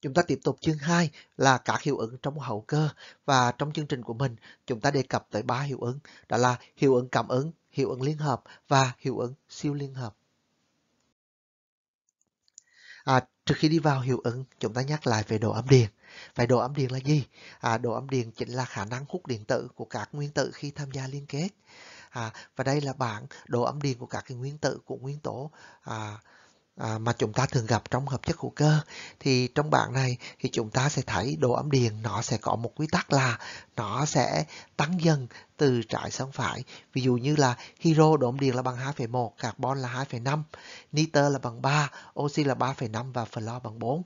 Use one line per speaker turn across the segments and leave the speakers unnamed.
Chúng ta tiếp tục chương 2 là các hiệu ứng trong hậu cơ và trong chương trình của mình chúng ta đề cập tới ba hiệu ứng đó là hiệu ứng cảm ứng, hiệu ứng liên hợp và hiệu ứng siêu liên hợp. À, trước khi đi vào hiệu ứng, chúng ta nhắc lại về độ âm điện. Vậy độ âm điện là gì? À, độ âm điện chính là khả năng hút điện tử của các nguyên tử khi tham gia liên kết. À, và đây là bảng độ âm điện của các cái nguyên tử của nguyên tố à, à, mà chúng ta thường gặp trong hợp chất hữu cơ thì trong bảng này thì chúng ta sẽ thấy độ ấm điện nó sẽ có một quy tắc là nó sẽ tăng dần từ trái sang phải ví dụ như là hydro độ ấm điện là bằng 2,1 carbon là 2,5 nitơ là bằng 3 oxy là 3,5 và flo bằng 4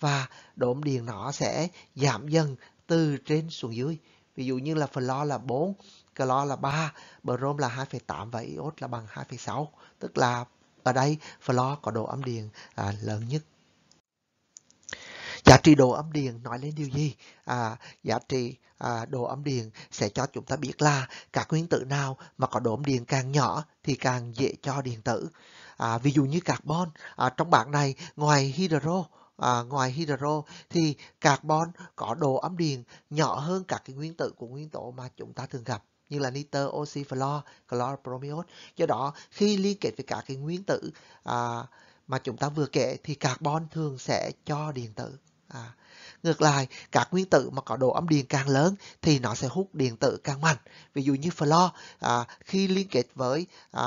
và độ ấm điện nó sẽ giảm dần từ trên xuống dưới ví dụ như là flo là 4 clo là 3 brom là 2,8 và iốt là bằng 2,6 tức là và đây, floor có độ ấm điền à, lớn nhất. Giá trị độ âm điền nói lên điều gì? À, giá trị à, độ âm điền sẽ cho chúng ta biết là các nguyên tử nào mà có độ âm điền càng nhỏ thì càng dễ cho điện tử. À, ví dụ như carbon, à, trong bảng này ngoài hydro, à, ngoài hydro thì carbon có độ âm điền nhỏ hơn các cái nguyên tử của nguyên tố mà chúng ta thường gặp như là nitơ, oxy, fluor, chlorpromion. Do đó khi liên kết với các cái nguyên tử à, mà chúng ta vừa kể thì carbon thường sẽ cho điện tử. À, ngược lại, các nguyên tử mà có độ âm điện càng lớn thì nó sẽ hút điện tử càng mạnh. Ví dụ như fluor à, khi liên kết với à,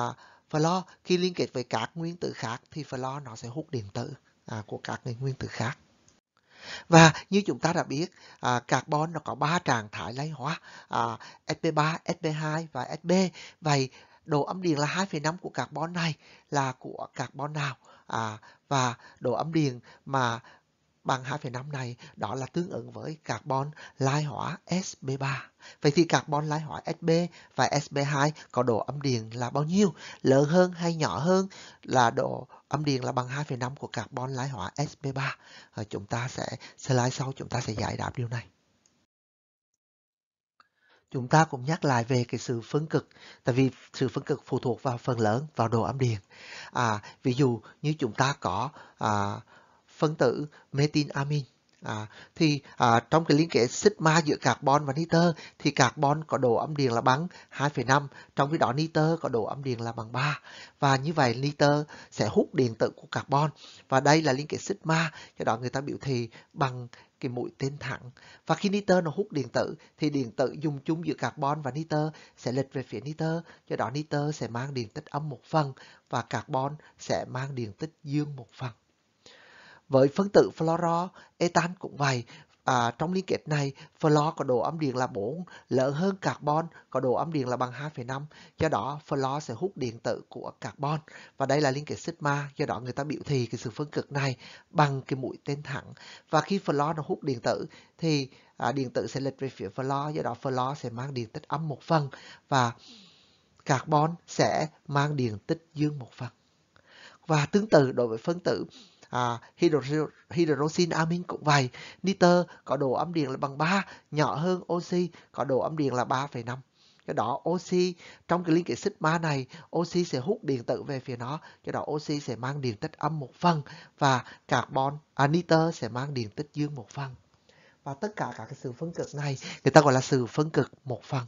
fluor khi liên kết với các nguyên tử khác thì fluor nó sẽ hút điện tử à, của các nguyên tử khác. Và như chúng ta đã biết, à, carbon nó có ba trạng thái lấy hóa, à, sp3, sp2 và sp. Vậy độ âm điện là 2,5 của carbon này là của carbon nào? À, và độ âm điện mà bằng 2,5 này đó là tương ứng với carbon lai hỏa SB3. Vậy thì carbon lai hỏa SB và SB2 có độ âm điện là bao nhiêu? Lớn hơn hay nhỏ hơn là độ âm điện là bằng 2,5 của carbon lai hỏa SB3. Rồi chúng ta sẽ slide sau chúng ta sẽ giải đáp điều này chúng ta cũng nhắc lại về cái sự phân cực tại vì sự phân cực phụ thuộc vào phần lớn vào độ âm điện à, ví dụ như chúng ta có à, phân tử methylamin. À, thì à, trong cái liên kết sigma giữa carbon và nitơ thì carbon có độ âm điện là bằng 2,5 trong khi đó nitơ có độ âm điện là bằng 3 và như vậy nitơ sẽ hút điện tử của carbon và đây là liên kết sigma do đó người ta biểu thị bằng cái mũi tên thẳng và khi nitơ nó hút điện tử thì điện tử dùng chung giữa carbon và nitơ sẽ lệch về phía nitơ cho đó nitơ sẽ mang điện tích âm một phần và carbon sẽ mang điện tích dương một phần với phân tử fluoro, etan cũng vậy. À, trong liên kết này, fluor có độ âm điện là 4, lớn hơn carbon có độ âm điện là bằng 2,5. Do đó, fluor sẽ hút điện tử của carbon. Và đây là liên kết sigma, do đó người ta biểu thị cái sự phân cực này bằng cái mũi tên thẳng. Và khi fluor nó hút điện tử thì à, điện tử sẽ lệch về phía fluor, do đó fluor sẽ mang điện tích âm một phần và carbon sẽ mang điện tích dương một phần. Và tương tự đối với phân tử à, hydroxin amin cũng vậy nitơ có độ âm điện là bằng 3 nhỏ hơn oxy có độ âm điện là 3,5 cái đó oxy trong cái liên kết sigma này oxy sẽ hút điện tử về phía nó cái đó oxy sẽ mang điện tích âm một phần và carbon à, nitơ sẽ mang điện tích dương một phần và tất cả các cái sự phân cực này người ta gọi là sự phân cực một phần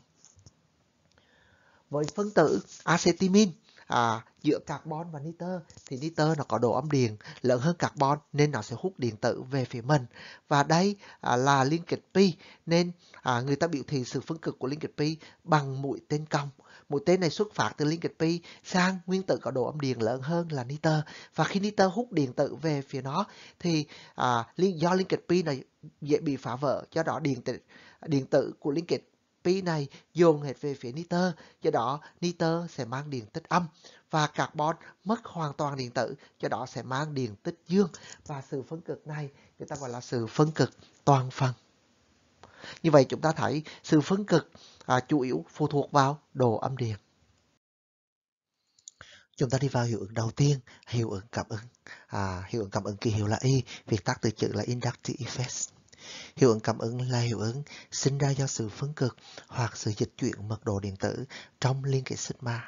với phân tử acetamin à, giữa carbon và nitơ thì nitơ nó có độ âm điện lớn hơn carbon nên nó sẽ hút điện tử về phía mình và đây à, là liên kết pi nên à, người ta biểu thị sự phân cực của liên kết pi bằng mũi tên cong mũi tên này xuất phát từ liên kết pi sang nguyên tử có độ âm điện lớn hơn là nitơ và khi nitơ hút điện tử về phía nó thì à, do liên kết pi này dễ bị phá vỡ do đó điện tử điện tử của liên kết pi này dồn hết về phía nitơ, do đó nitơ sẽ mang điện tích âm và carbon mất hoàn toàn điện tử, do đó sẽ mang điện tích dương và sự phân cực này người ta gọi là sự phân cực toàn phần. Như vậy chúng ta thấy sự phân cực à, chủ yếu phụ thuộc vào độ âm điện. Chúng ta đi vào hiệu ứng đầu tiên, hiệu ứng cảm ứng. À, hiệu ứng cảm ứng kỳ hiệu là Y, việc tắt từ chữ là inductive effect. Hiệu ứng cảm ứng là hiệu ứng sinh ra do sự phân cực hoặc sự dịch chuyển mật độ điện tử trong liên kết sigma.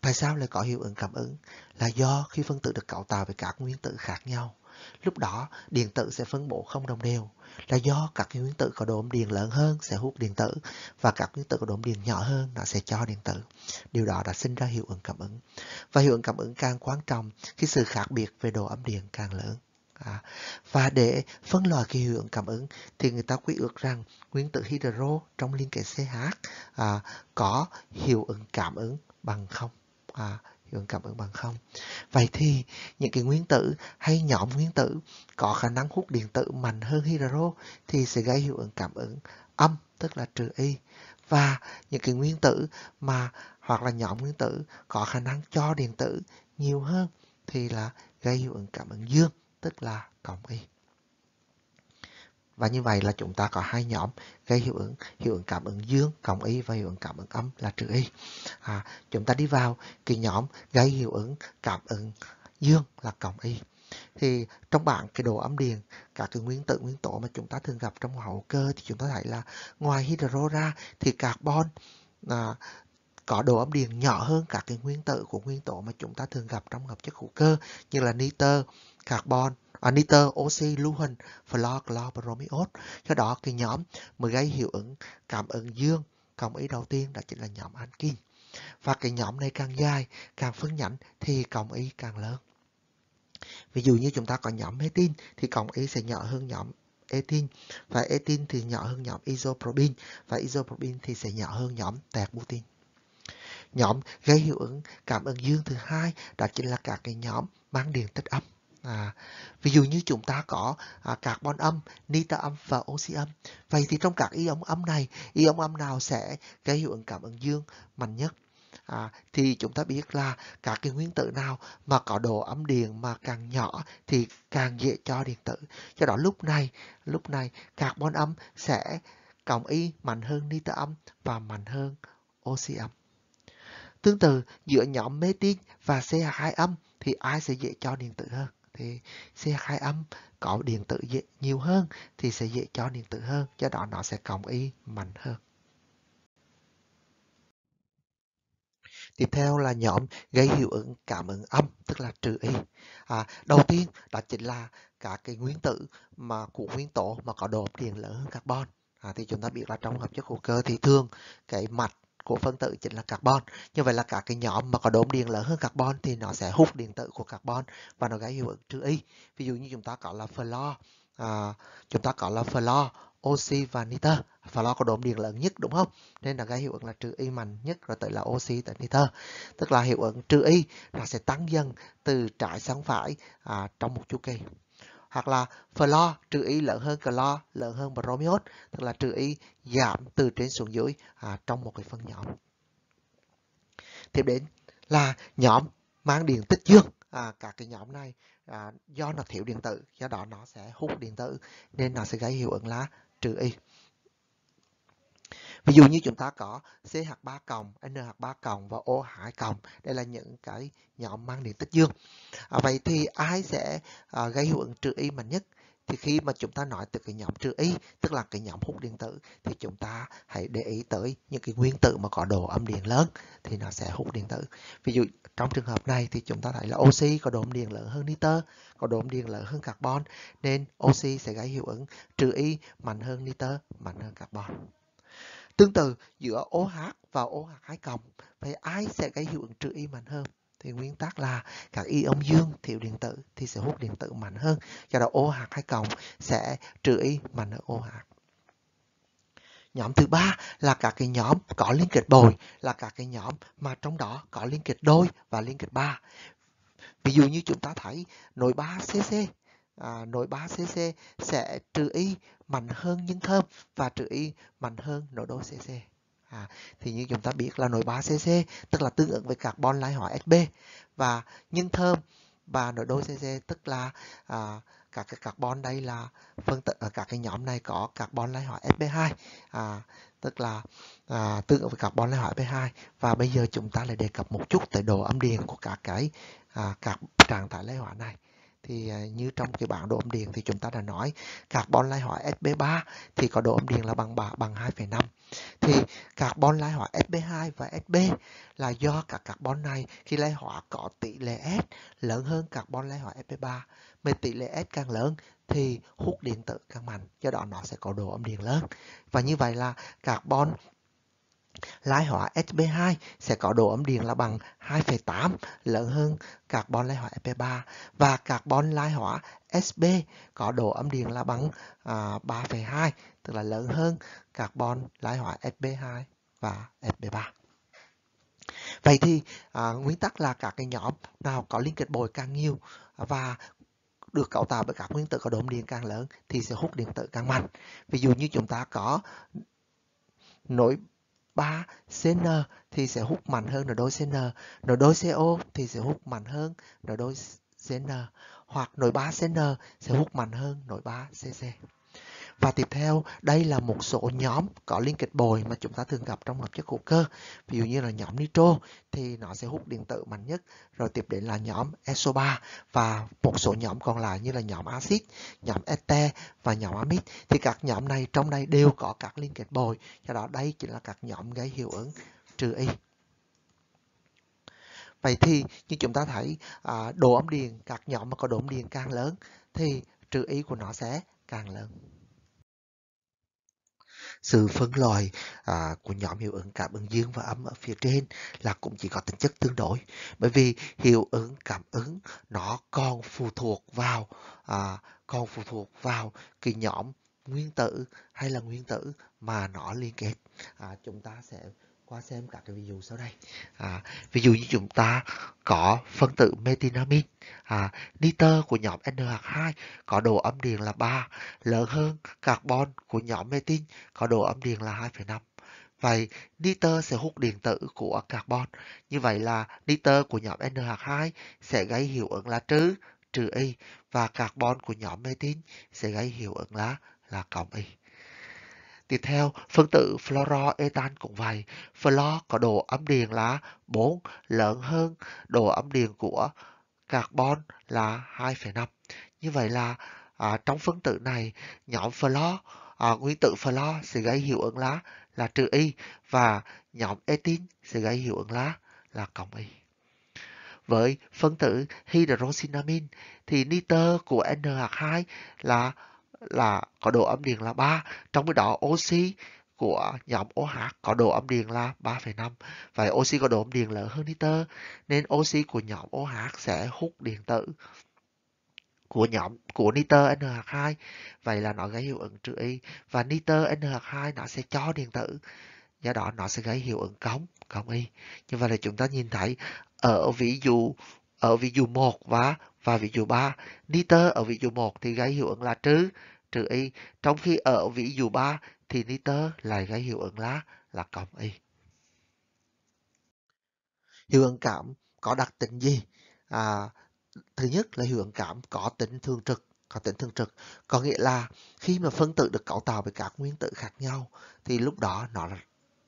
Tại sao lại có hiệu ứng cảm ứng? Là do khi phân tử được cấu tạo với các nguyên tử khác nhau, lúc đó điện tử sẽ phân bổ không đồng đều, là do các nguyên tử có độ ôm điện lớn hơn sẽ hút điện tử và các nguyên tử có độ ôm điện nhỏ hơn nó sẽ cho điện tử. Điều đó đã sinh ra hiệu ứng cảm ứng. Và hiệu ứng cảm ứng càng quan trọng khi sự khác biệt về độ âm điện càng lớn. À, và để phân loại cái hiệu ứng cảm ứng thì người ta quy ước rằng nguyên tử hydro trong liên kết CH à, có hiệu ứng cảm ứng bằng không. À, hiệu ứng cảm ứng bằng không. Vậy thì những cái nguyên tử hay nhóm nguyên tử có khả năng hút điện tử mạnh hơn hydro thì sẽ gây hiệu ứng cảm ứng âm tức là trừ y và những cái nguyên tử mà hoặc là nhóm nguyên tử có khả năng cho điện tử nhiều hơn thì là gây hiệu ứng cảm ứng dương tức là cộng y. Và như vậy là chúng ta có hai nhóm gây hiệu ứng hiệu ứng cảm ứng dương cộng y và hiệu ứng cảm ứng âm là trừ y. À, chúng ta đi vào cái nhóm gây hiệu ứng cảm ứng dương là cộng y. Thì trong bảng cái đồ âm điền, các cái nguyên tử nguyên tố mà chúng ta thường gặp trong hậu cơ thì chúng ta thấy là ngoài hydro ra thì carbon à, có độ âm điền nhỏ hơn các cái nguyên tử của nguyên tố mà chúng ta thường gặp trong hợp chất hữu cơ như là nitơ, carbon, à, nitơ, oxy, lưu huỳnh, fluor, clo, bromiốt. Do đó, cái nhóm mới gây hiệu ứng cảm ứng dương. Cộng ý đầu tiên đó chính là nhóm ankin. Và cái nhóm này càng dài, càng phân nhánh thì cộng ý càng lớn. Ví dụ như chúng ta có nhóm metin thì cộng ý sẽ nhỏ hơn nhóm etin và etin thì nhỏ hơn nhóm isopropyl và isopropyl thì sẽ nhỏ hơn nhóm tẹtbutin. Nhóm gây hiệu ứng cảm ứng dương thứ hai đó chính là cả cái nhóm mang điện tích âm. À, ví dụ như chúng ta có à, carbon âm, nitơ âm và oxy âm. Vậy thì trong các ion âm này, ion âm nào sẽ gây hiệu ứng cảm ứng dương mạnh nhất? À, thì chúng ta biết là các cái nguyên tử nào mà có độ âm điện mà càng nhỏ thì càng dễ cho điện tử. Do đó lúc này, lúc này carbon âm sẽ cộng y mạnh hơn nitơ âm và mạnh hơn oxy âm. Tương tự, giữa nhóm metin và c 2 âm thì ai sẽ dễ cho điện tử hơn? thì C2 âm có điện tử dễ, nhiều hơn thì sẽ dễ cho điện tử hơn, do đó nó sẽ cộng y mạnh hơn. Tiếp theo là nhóm gây hiệu ứng cảm ứng âm, tức là trừ y. À, đầu tiên đó chính là cả cái nguyên tử mà của nguyên tố mà có độ điện lớn hơn carbon. À, thì chúng ta biết là trong hợp chất hữu cơ thì thường cái mạch của phân tử chính là carbon như vậy là cả cái nhóm mà có đốm điện lớn hơn carbon thì nó sẽ hút điện tử của carbon và nó gây hiệu ứng trừ y ví dụ như chúng ta có là fluor à, chúng ta có là fluor oxy và nitơ fluor có đốm điện lớn nhất đúng không nên là gây hiệu ứng là trừ y mạnh nhất rồi tới là oxy tới nitơ tức là hiệu ứng trừ y nó sẽ tăng dần từ trái sang phải à, trong một chu kỳ hoặc là flo trừ y lớn hơn clo lớn hơn bromios tức là trừ y giảm từ trên xuống dưới à, trong một cái phân nhóm tiếp đến là nhóm mang điện tích dương à, các cái nhóm này à, do nó thiếu điện tử do đó nó sẽ hút điện tử nên nó sẽ gây hiệu ứng lá trừ y Ví dụ như chúng ta có CH3 cộng, NH3 cộng và o OH cộng. Đây là những cái nhóm mang điện tích dương. À, vậy thì ai sẽ à, gây hiệu ứng trừ y mạnh nhất? Thì khi mà chúng ta nói từ cái nhóm trừ y, tức là cái nhóm hút điện tử, thì chúng ta hãy để ý tới những cái nguyên tử mà có độ âm điện lớn thì nó sẽ hút điện tử. Ví dụ trong trường hợp này thì chúng ta thấy là oxy có độ âm điện lớn hơn nitơ, có độ âm điện lớn hơn carbon, nên oxy sẽ gây hiệu ứng trừ y mạnh hơn nitơ, mạnh hơn carbon. Tương tự giữa OH và OH2 cộng, vậy ai sẽ gây hiệu ứng trừ y mạnh hơn? Thì nguyên tắc là các y ion dương thiếu điện tử thì sẽ hút điện tử mạnh hơn, do đó OH2 cộng sẽ trừ y mạnh hơn OH. Nhóm thứ ba là các cái nhóm có liên kết bồi, là các cái nhóm mà trong đó có liên kết đôi và liên kết ba. Ví dụ như chúng ta thấy nồi 3CC à, nồi 3cc sẽ trừ y mạnh hơn nhân thơm và trừ y mạnh hơn nội đôi cc. À, thì như chúng ta biết là nồi 3cc tức là tương ứng với carbon lai hóa SB và nhân thơm và nội đôi cc tức là à, các cái carbon đây là phân tử ở các cái nhóm này có carbon lai hóa sp2 à, tức là à, tương ứng với carbon lai hóa sp2 và bây giờ chúng ta lại đề cập một chút tới độ âm điền của các cái à, các trạng thái lai hóa này thì à, như trong cái bảng độ âm điện thì chúng ta đã nói carbon lai hóa sb 3 thì có độ âm điện là bằng bằng 2,5 thì carbon lai hóa sb 2 và SB là do các carbon này khi lai hóa có tỷ lệ s lớn hơn carbon lai hóa sb 3 mà tỷ lệ s càng lớn thì hút điện tử càng mạnh do đó nó sẽ có độ âm điện lớn và như vậy là carbon lai hóa sp2 sẽ có độ ấm điện là bằng 2,8 lớn hơn carbon lai hóa sp3 và carbon lai hóa sp có độ ấm điện là bằng à, 3,2 tức là lớn hơn carbon lai hóa sp2 và sp3. Vậy thì à, nguyên tắc là các cái nhóm nào có liên kết bồi càng nhiều và được cấu tạo bởi các nguyên tử có độ ấm điện càng lớn thì sẽ hút điện tử càng mạnh. Ví dụ như chúng ta có nối 3 CN thì sẽ hút mạnh hơn nở đôi CN. Nở đôi CO thì sẽ hút mạnh hơn nở đôi CN. Hoặc nồi 3 CN sẽ hút mạnh hơn nồi 3 CC. Và tiếp theo, đây là một số nhóm có liên kết bồi mà chúng ta thường gặp trong hợp chất hữu cơ. Ví dụ như là nhóm nitro thì nó sẽ hút điện tử mạnh nhất, rồi tiếp đến là nhóm SO3 và một số nhóm còn lại như là nhóm axit, nhóm ete và nhóm amid. Thì các nhóm này trong đây đều có các liên kết bồi, do đó đây chính là các nhóm gây hiệu ứng trừ y. Vậy thì như chúng ta thấy à, độ âm điền các nhóm mà có độ âm điền càng lớn thì trừ y của nó sẽ càng lớn sự phân loại à, của nhóm hiệu ứng cảm ứng dương và âm ở phía trên là cũng chỉ có tính chất tương đối bởi vì hiệu ứng cảm ứng nó còn phụ thuộc vào à, còn phụ thuộc vào cái nhóm nguyên tử hay là nguyên tử mà nó liên kết à, chúng ta sẽ qua xem các cái ví dụ sau đây. À, ví dụ như chúng ta có phân tử metinamin, à, nitơ của nhóm NH2 có độ âm điện là 3, lớn hơn carbon của nhóm metin có độ âm điện là 2,5. Vậy nitơ sẽ hút điện tử của carbon. Như vậy là nitơ của nhóm NH2 sẽ gây hiệu ứng là trừ trừ y và carbon của nhóm metin sẽ gây hiệu ứng là là cộng y. Tiếp theo, phân tử fluoroethan cũng vậy. Fluor có độ ấm điện là 4 lớn hơn độ ấm điện của carbon là 2,5. Như vậy là à, trong phân tử này, nhóm fluor, à, nguyên tử fluor sẽ gây hiệu ứng lá là trừ y và nhóm etin sẽ gây hiệu ứng lá là cộng y. Với phân tử hydroxinamin thì nitơ của NH2 là là có độ âm điện là 3, trong cái đó oxy của nhóm OH có độ âm điện là 3,5. Vậy oxy có độ âm điện lớn hơn nitơ nên oxy của nhóm OH sẽ hút điện tử của nhóm của nitơ NH2. Vậy là nó gây hiệu ứng trừ y và nitơ NH2 nó sẽ cho điện tử. Do đó nó sẽ gây hiệu ứng cống, cống y. Như vậy là chúng ta nhìn thấy ở ví dụ ở ví dụ 1 và và ví dụ 3. Niter ở ví dụ 1 thì gây hiệu ứng là trừ, trừ y. Trong khi ở ví dụ 3 thì niter lại gây hiệu ứng là là cộng y. Hiệu ứng cảm có đặc tính gì? À, thứ nhất là hiệu ứng cảm có tính thường trực có tính thường trực có nghĩa là khi mà phân tử được cấu tạo bởi các nguyên tử khác nhau thì lúc đó nó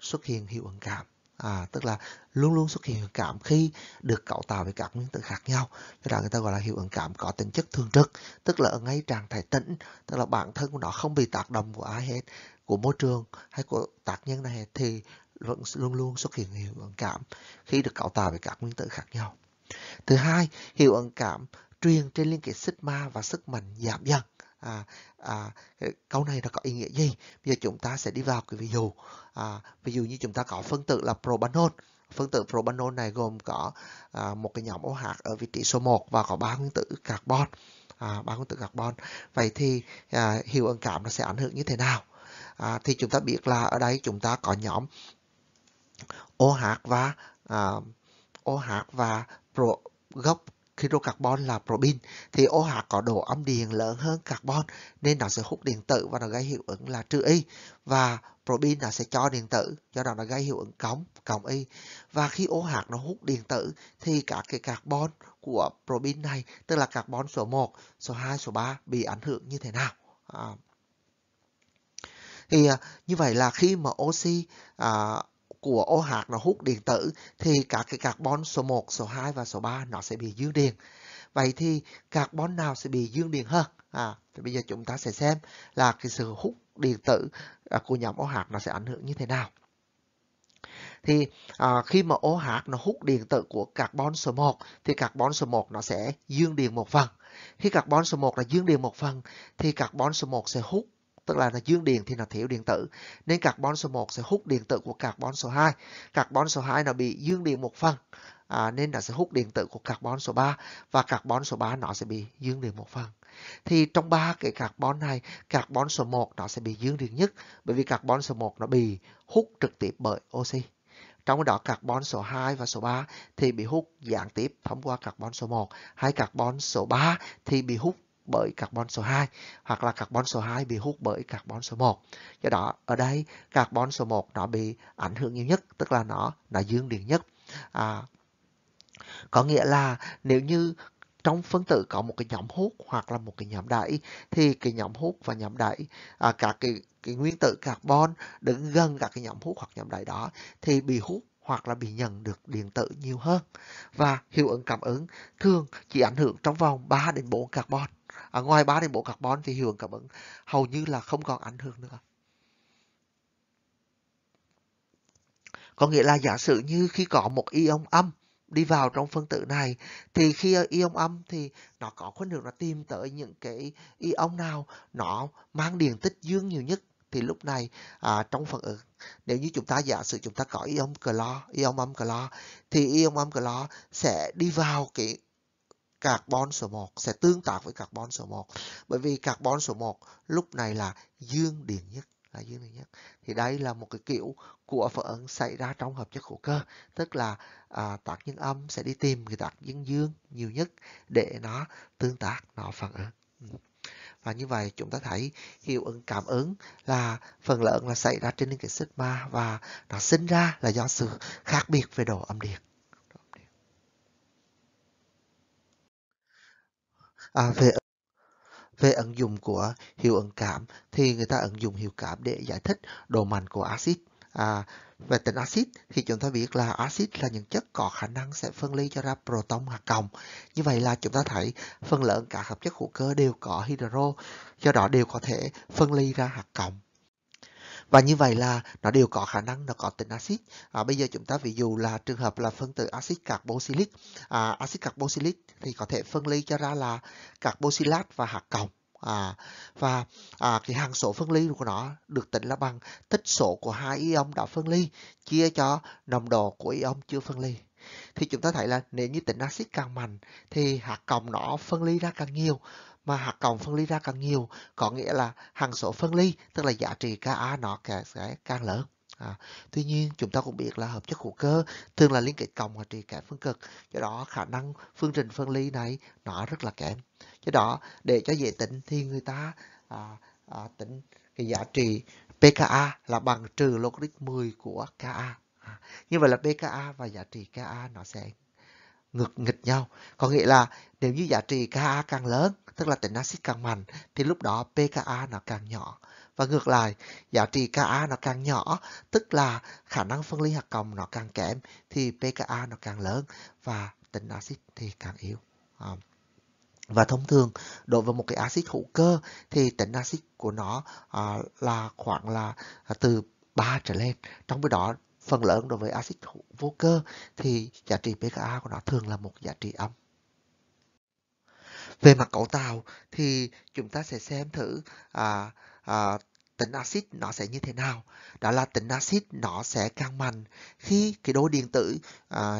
xuất hiện hiệu ứng cảm à, tức là luôn luôn xuất hiện ừ. hiệu cảm khi được cấu tạo với các nguyên tử khác nhau cái đó người ta gọi là hiệu ứng cảm có tính chất thường trực tức là ở ngay trạng thái tĩnh tức là bản thân của nó không bị tác động của ai hết của môi trường hay của tác nhân này hết thì vẫn luôn luôn xuất hiện hiệu ứng cảm khi được cấu tạo với các nguyên tử khác nhau thứ hai hiệu ứng cảm truyền trên liên kết sigma và sức mạnh giảm dần à, à, câu này nó có ý nghĩa gì bây giờ chúng ta sẽ đi vào cái ví dụ à, ví dụ như chúng ta có phân tử là propanol phân tử propanol này gồm có à, một cái nhóm OH ở vị trí số 1 và có ba nguyên tử carbon à, ba nguyên tử carbon vậy thì à, hiệu ứng cảm nó sẽ ảnh hưởng như thế nào à, thì chúng ta biết là ở đây chúng ta có nhóm OH và à, OH và pro, gốc hydrocarbon là propin thì ô hạt có độ âm điện lớn hơn carbon nên nó sẽ hút điện tử và nó gây hiệu ứng là trừ y và propin nó sẽ cho điện tử do đó nó gây hiệu ứng cống cộng y và khi ô hạt nó hút điện tử thì các cái carbon của propin này tức là carbon số 1, số 2, số 3 bị ảnh hưởng như thế nào à. thì à, như vậy là khi mà oxy à, của ô hạt nó hút điện tử thì các cái carbon số 1, số 2 và số 3 nó sẽ bị dương điện. Vậy thì carbon nào sẽ bị dương điện hơn? À, thì bây giờ chúng ta sẽ xem là cái sự hút điện tử à, của nhóm OH nó sẽ ảnh hưởng như thế nào. Thì à, khi mà OH nó hút điện tử của carbon số 1 thì carbon số 1 nó sẽ dương điện một phần. Khi carbon số 1 là dương điện một phần thì carbon số 1 sẽ hút tức là là dương điện thì nó thiếu điện tử nên carbon số 1 sẽ hút điện tử của carbon số 2 carbon số 2 nó bị dương điện một phần à, nên nó sẽ hút điện tử của carbon số 3 và carbon số 3 nó sẽ bị dương điện một phần thì trong ba cái carbon này carbon số 1 nó sẽ bị dương điện nhất bởi vì carbon số 1 nó bị hút trực tiếp bởi oxy trong đó carbon số 2 và số 3 thì bị hút gián tiếp thông qua carbon số 1 hay carbon số 3 thì bị hút bởi carbon số 2 hoặc là carbon số 2 bị hút bởi carbon số 1. Do đó ở đây carbon số 1 nó bị ảnh hưởng nhiều nhất, tức là nó nó dương điện nhất. À, có nghĩa là nếu như trong phân tử có một cái nhóm hút hoặc là một cái nhóm đẩy thì cái nhóm hút và nhóm đẩy à, các cái cái nguyên tử carbon đứng gần các cái nhóm hút hoặc nhóm đẩy đó thì bị hút hoặc là bị nhận được điện tử nhiều hơn và hiệu ứng cảm ứng thường chỉ ảnh hưởng trong vòng 3 đến 4 carbon à, ngoài 3 đến 4 carbon thì hiệu ứng cảm ứng hầu như là không còn ảnh hưởng nữa. Có nghĩa là giả sử như khi có một ion âm đi vào trong phân tử này thì khi ion âm thì nó có khuynh hướng là tìm tới những cái ion nào nó mang điện tích dương nhiều nhất thì lúc này à, trong phần ứng nếu như chúng ta giả sử chúng ta có ion clo ion âm clo thì ion âm clo sẽ đi vào cái carbon số 1 sẽ tương tác với carbon số 1 bởi vì carbon số 1 lúc này là dương điện nhất là dương điện nhất thì đây là một cái kiểu của phản ứng xảy ra trong hợp chất hữu cơ tức là à, tác nhân âm sẽ đi tìm cái tác nhân dương nhiều nhất để nó tương tác nó phản ứng ừ. và như vậy chúng ta thấy hiệu ứng cảm ứng là phần lớn là xảy ra trên nền cái sigma và nó sinh ra là do sự khác biệt về độ âm điện à, về về ứng dụng của hiệu ứng cảm thì người ta ứng dụng hiệu cảm để giải thích độ mạnh của axit à, về tính axit thì chúng ta biết là axit là những chất có khả năng sẽ phân ly cho ra proton hoặc cộng như vậy là chúng ta thấy phần lớn các hợp chất hữu cơ đều có hydro do đó đều có thể phân ly ra hạt cộng và như vậy là nó đều có khả năng nó có tính axit à, bây giờ chúng ta ví dụ là trường hợp là phân tử axit carboxylic à, axit carboxylic thì có thể phân ly cho ra là carboxylat và hạt cộng à, và à, cái hằng số phân ly của nó được tính là bằng tích số của hai ion đã phân ly chia cho nồng độ của ion chưa phân ly thì chúng ta thấy là nếu như tính axit càng mạnh thì hạt cộng nó phân ly ra càng nhiều mà hạt cộng phân ly ra càng nhiều có nghĩa là hằng số phân ly tức là giá trị Ka nó sẽ càng lớn À, tuy nhiên chúng ta cũng biết là hợp chất hữu cơ thường là liên kết cộng và trị kém phân cực do đó khả năng phương trình phân ly này nó rất là kém do đó để cho dễ tính thì người ta à, à, tính cái giá trị pKa là bằng trừ logarit 10 của Ka à, như vậy là pKa và giá trị Ka nó sẽ ngược nghịch nhau. Có nghĩa là nếu như giá trị KA càng lớn, tức là tính axit càng mạnh, thì lúc đó pKa nó càng nhỏ. Và ngược lại, giá trị Ka nó càng nhỏ, tức là khả năng phân ly hạt cộng nó càng kém, thì pKa nó càng lớn và tính axit thì càng yếu. À. Và thông thường, đối với một cái axit hữu cơ thì tính axit của nó à, là khoảng là từ 3 trở lên. Trong cái đó phần lớn đối với axit vô cơ thì giá trị pKa của nó thường là một giá trị âm. Về mặt cấu tạo thì chúng ta sẽ xem thử à, à, tính axit nó sẽ như thế nào. Đó là tính axit nó sẽ càng mạnh khi cái đôi điện tử à,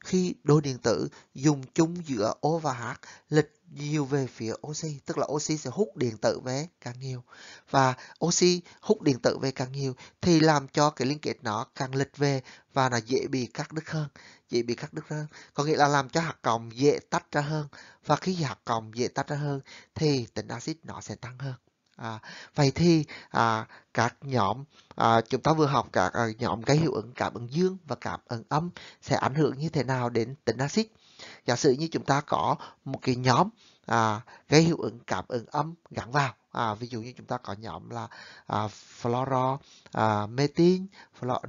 khi đôi điện tử dùng chung giữa O và H lệch nhiều về phía oxy tức là oxy sẽ hút điện tử về càng nhiều và oxy hút điện tử về càng nhiều thì làm cho cái liên kết nó càng lệch về và nó dễ bị cắt đứt hơn dễ bị cắt đứt hơn có nghĩa là làm cho hạt còng dễ tách ra hơn và khi hạt còng dễ tách ra hơn thì tính axit nó sẽ tăng hơn À, vậy thì à, các nhóm à, chúng ta vừa học các à, nhóm cái hiệu ứng cảm ứng dương và cảm ứng âm sẽ ảnh hưởng như thế nào đến tính axit giả sử như chúng ta có một cái nhóm à, cái hiệu ứng cảm ứng âm gắn vào à, ví dụ như chúng ta có nhóm là à, fluoro à, metin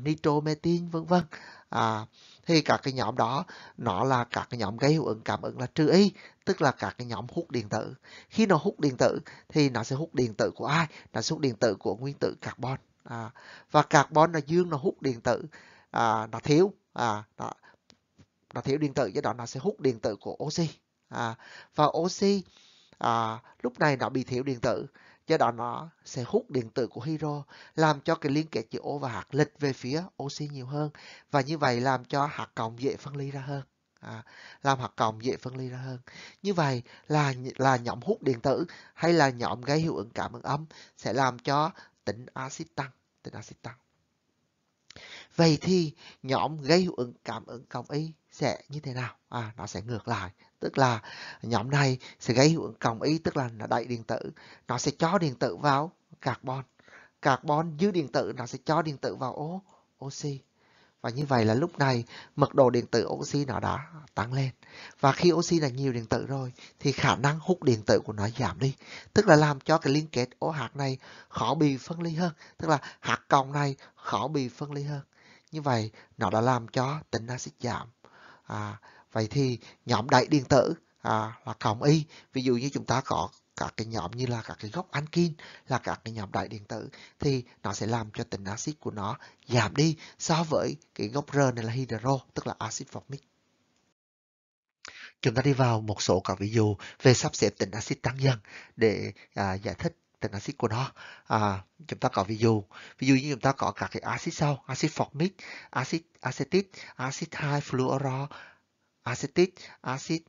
nitrometin vân vân à, thì các cái nhóm đó nó là các cái nhóm gây hiệu ứng cảm ứng là trừ y tức là các cái nhóm hút điện tử khi nó hút điện tử thì nó sẽ hút điện tử của ai nó sẽ hút điện tử của nguyên tử carbon à, và carbon là dương nó hút điện tử à, nó thiếu à, đó nó thiếu điện tử do đó nó sẽ hút điện tử của oxy à, và oxy à, lúc này nó bị thiếu điện tử do đó nó sẽ hút điện tử của hydro làm cho cái liên kết giữa O và hạt lệch về phía oxy nhiều hơn và như vậy làm cho hạt cộng dễ phân ly ra hơn à, làm hạt cộng dễ phân ly ra hơn như vậy là là nhóm hút điện tử hay là nhóm gây hiệu ứng cảm ứng âm sẽ làm cho tính axit tăng tính axit tăng Vậy thì nhóm gây hiệu ứng cảm ứng cộng y sẽ như thế nào? À, nó sẽ ngược lại, tức là nhóm này sẽ gây hiệu ứng cộng y tức là nó đẩy điện tử, nó sẽ cho điện tử vào carbon. Carbon dư điện tử nó sẽ cho điện tử vào O, oxy. Và như vậy là lúc này mật độ điện tử oxy nó đã tăng lên. Và khi oxy là nhiều điện tử rồi thì khả năng hút điện tử của nó giảm đi. Tức là làm cho cái liên kết o-hạt này khó bị phân ly hơn. Tức là hạt cộng này khó bị phân ly hơn. Như vậy nó đã làm cho tính axit giảm. À, vậy thì nhóm đại điện tử à, là cộng y. Ví dụ như chúng ta có các cái nhóm như là các cái gốc ankin là các cái nhóm đại điện tử thì nó sẽ làm cho tính axit của nó giảm đi so với cái gốc R này là hydro tức là axit formic. Chúng ta đi vào một số các ví dụ về sắp xếp tính axit tăng dần để à, giải thích thành axit của nó à, chúng ta có ví dụ ví dụ như chúng ta có các cái axit sau axit formic axit acetic axit 2 fluoro acetic axit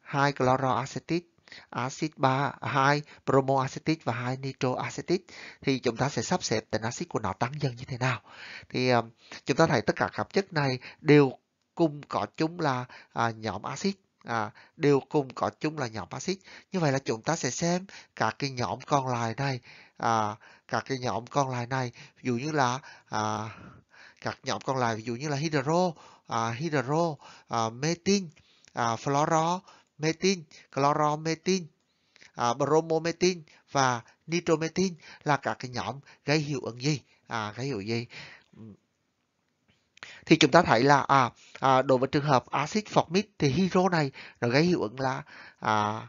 2 chloroacetic axit 3 2 bromoacetic và 2 nitroacetic thì chúng ta sẽ sắp xếp tần axit của nó tăng dần như thế nào. Thì à, chúng ta thấy tất cả các chất này đều cùng có chung là à, nhóm axit à, đều cùng có chung là nhóm axit như vậy là chúng ta sẽ xem các cái nhóm còn lại này à, các cái nhóm còn lại này ví dụ như là à, các nhóm còn lại ví dụ như là hydro à, hydro à, metin à, fluoro metin chlorometin à, bromometin và nitrometin là các cái nhóm gây hiệu ứng gì à, gây hiệu gì thì chúng ta thấy là à, à đối với trường hợp axit formic thì hydro này nó gây hiệu ứng là à,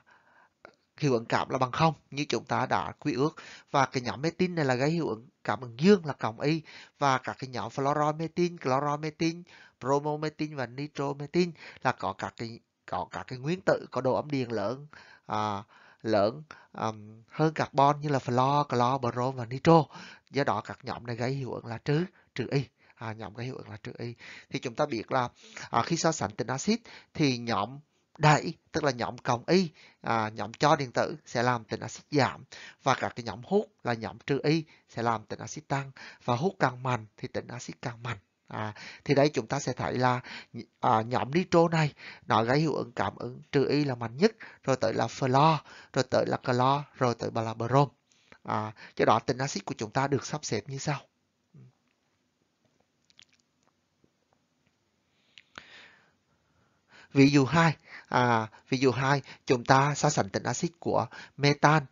hiệu ứng cảm là bằng không như chúng ta đã quy ước và cái nhóm metin này là gây hiệu ứng cảm bằng dương là cộng y và các cái nhóm fluorometin, chlorometin, bromometin và nitrometin là có các cái có các cái nguyên tử có độ ấm điện lớn à, lớn um, hơn carbon như là fluor, chlor, brom và nitro do đó các nhóm này gây hiệu ứng là trừ trừ y à, nhóm có hiệu ứng là trừ y thì chúng ta biết là à, khi so sánh tính axit thì nhóm đẩy tức là nhóm cộng y à, nhóm cho điện tử sẽ làm tính axit giảm và các cái nhóm hút là nhóm trừ y sẽ làm tính axit tăng và hút càng mạnh thì tính axit càng mạnh À, thì đây chúng ta sẽ thấy là à, nhóm nitro này nó gây hiệu ứng cảm ứng trừ y là mạnh nhất rồi tới là fluor rồi tới là clo rồi tới là brom à, do đó tính axit của chúng ta được sắp xếp như sau Ví dụ hai à, ví dụ hai chúng ta so sánh tính axit của metan,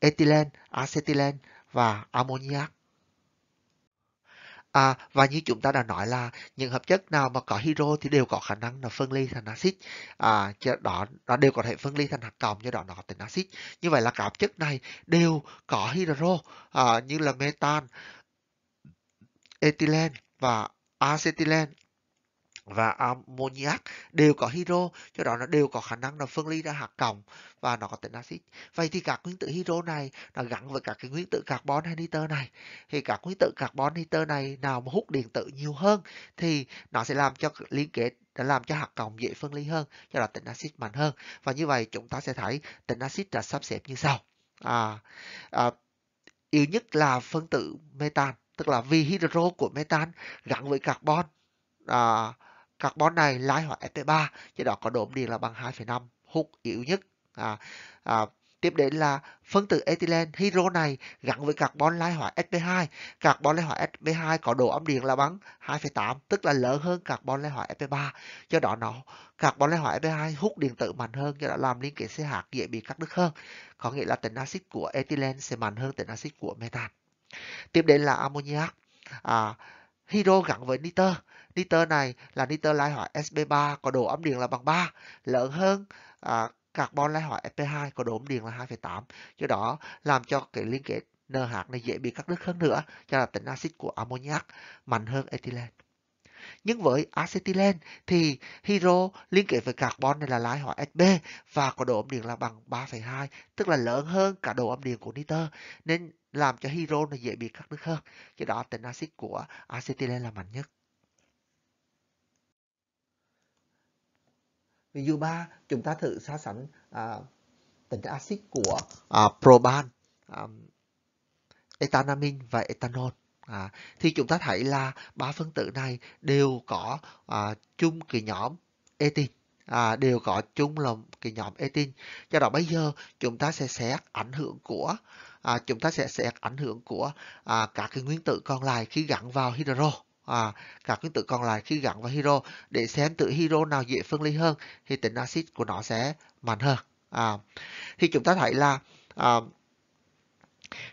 ethylene, acetylene và ammoniac. À, và như chúng ta đã nói là những hợp chất nào mà có hydro thì đều có khả năng là phân ly thành axit à, đó nó đều có thể phân ly thành hạt cộng do đó nó có tính axit như vậy là cả hợp chất này đều có hydro à, như là metan ethylene và acetylene và ammoniac đều có hydro cho đó nó đều có khả năng là phân ly ra hạt còng và nó có tính axit vậy thì các nguyên tử hydro này nó gắn với các cái nguyên tử carbon hay nitơ này thì các nguyên tử carbon nitơ này nào mà hút điện tử nhiều hơn thì nó sẽ làm cho liên kết để làm cho hạt còng dễ phân ly hơn cho đó tính axit mạnh hơn và như vậy chúng ta sẽ thấy tính axit đã sắp xếp như sau à, à, yếu nhất là phân tử metan tức là vì hydro của metan gắn với carbon à, Carbon này lái hóa ST3, do đó có độ đốm điện là bằng 2,5, hút yếu nhất. À, à, tiếp đến là phân tử ethylene hydro này gắn với carbon lai hóa sp2 carbon lai hóa sp2 có độ âm điện là bằng 2,8 tức là lớn hơn carbon lai hóa sp3 do đó nó carbon lai hóa sp2 hút điện tử mạnh hơn do đó làm liên kết hạt dễ bị cắt đứt hơn có nghĩa là tính axit của ethylene sẽ mạnh hơn tính axit của methane tiếp đến là ammoniac à, Hero gắn với niter. Niter này là niter lai hóa Sp3 có độ âm điện là bằng 3, lớn hơn à, carbon lai hóa Sp2 có độ âm điện là 2,8. Do đó làm cho cái liên kết N hạt này dễ bị cắt đứt hơn nữa, cho là tính axit của ammoniac mạnh hơn ethylene. Nhưng với acetylene thì hydro liên kết với carbon này là lai hóa sp và có độ âm điện là bằng 3,2, tức là lớn hơn cả độ âm điện của nitơ. Nên làm cho hydro này dễ bị cắt đứt hơn. Do đó tính axit của acetylen là mạnh nhất. Ví dụ 3, chúng ta thử so sánh à, tính axit của à, proban, à, etanamin và ethanol. À, thì chúng ta thấy là ba phân tử này đều có à, chung cái nhóm etin à, đều có chung là cái nhóm etin. Do đó bây giờ chúng ta sẽ xét ảnh hưởng của à, chúng ta sẽ xét ảnh hưởng của à, các cái nguyên tử còn lại khi gắn vào hydro à, các nguyên tử còn lại khi gắn vào hydro để xem tự hydro nào dễ phân ly hơn thì tính axit của nó sẽ mạnh hơn à, thì chúng ta thấy là à,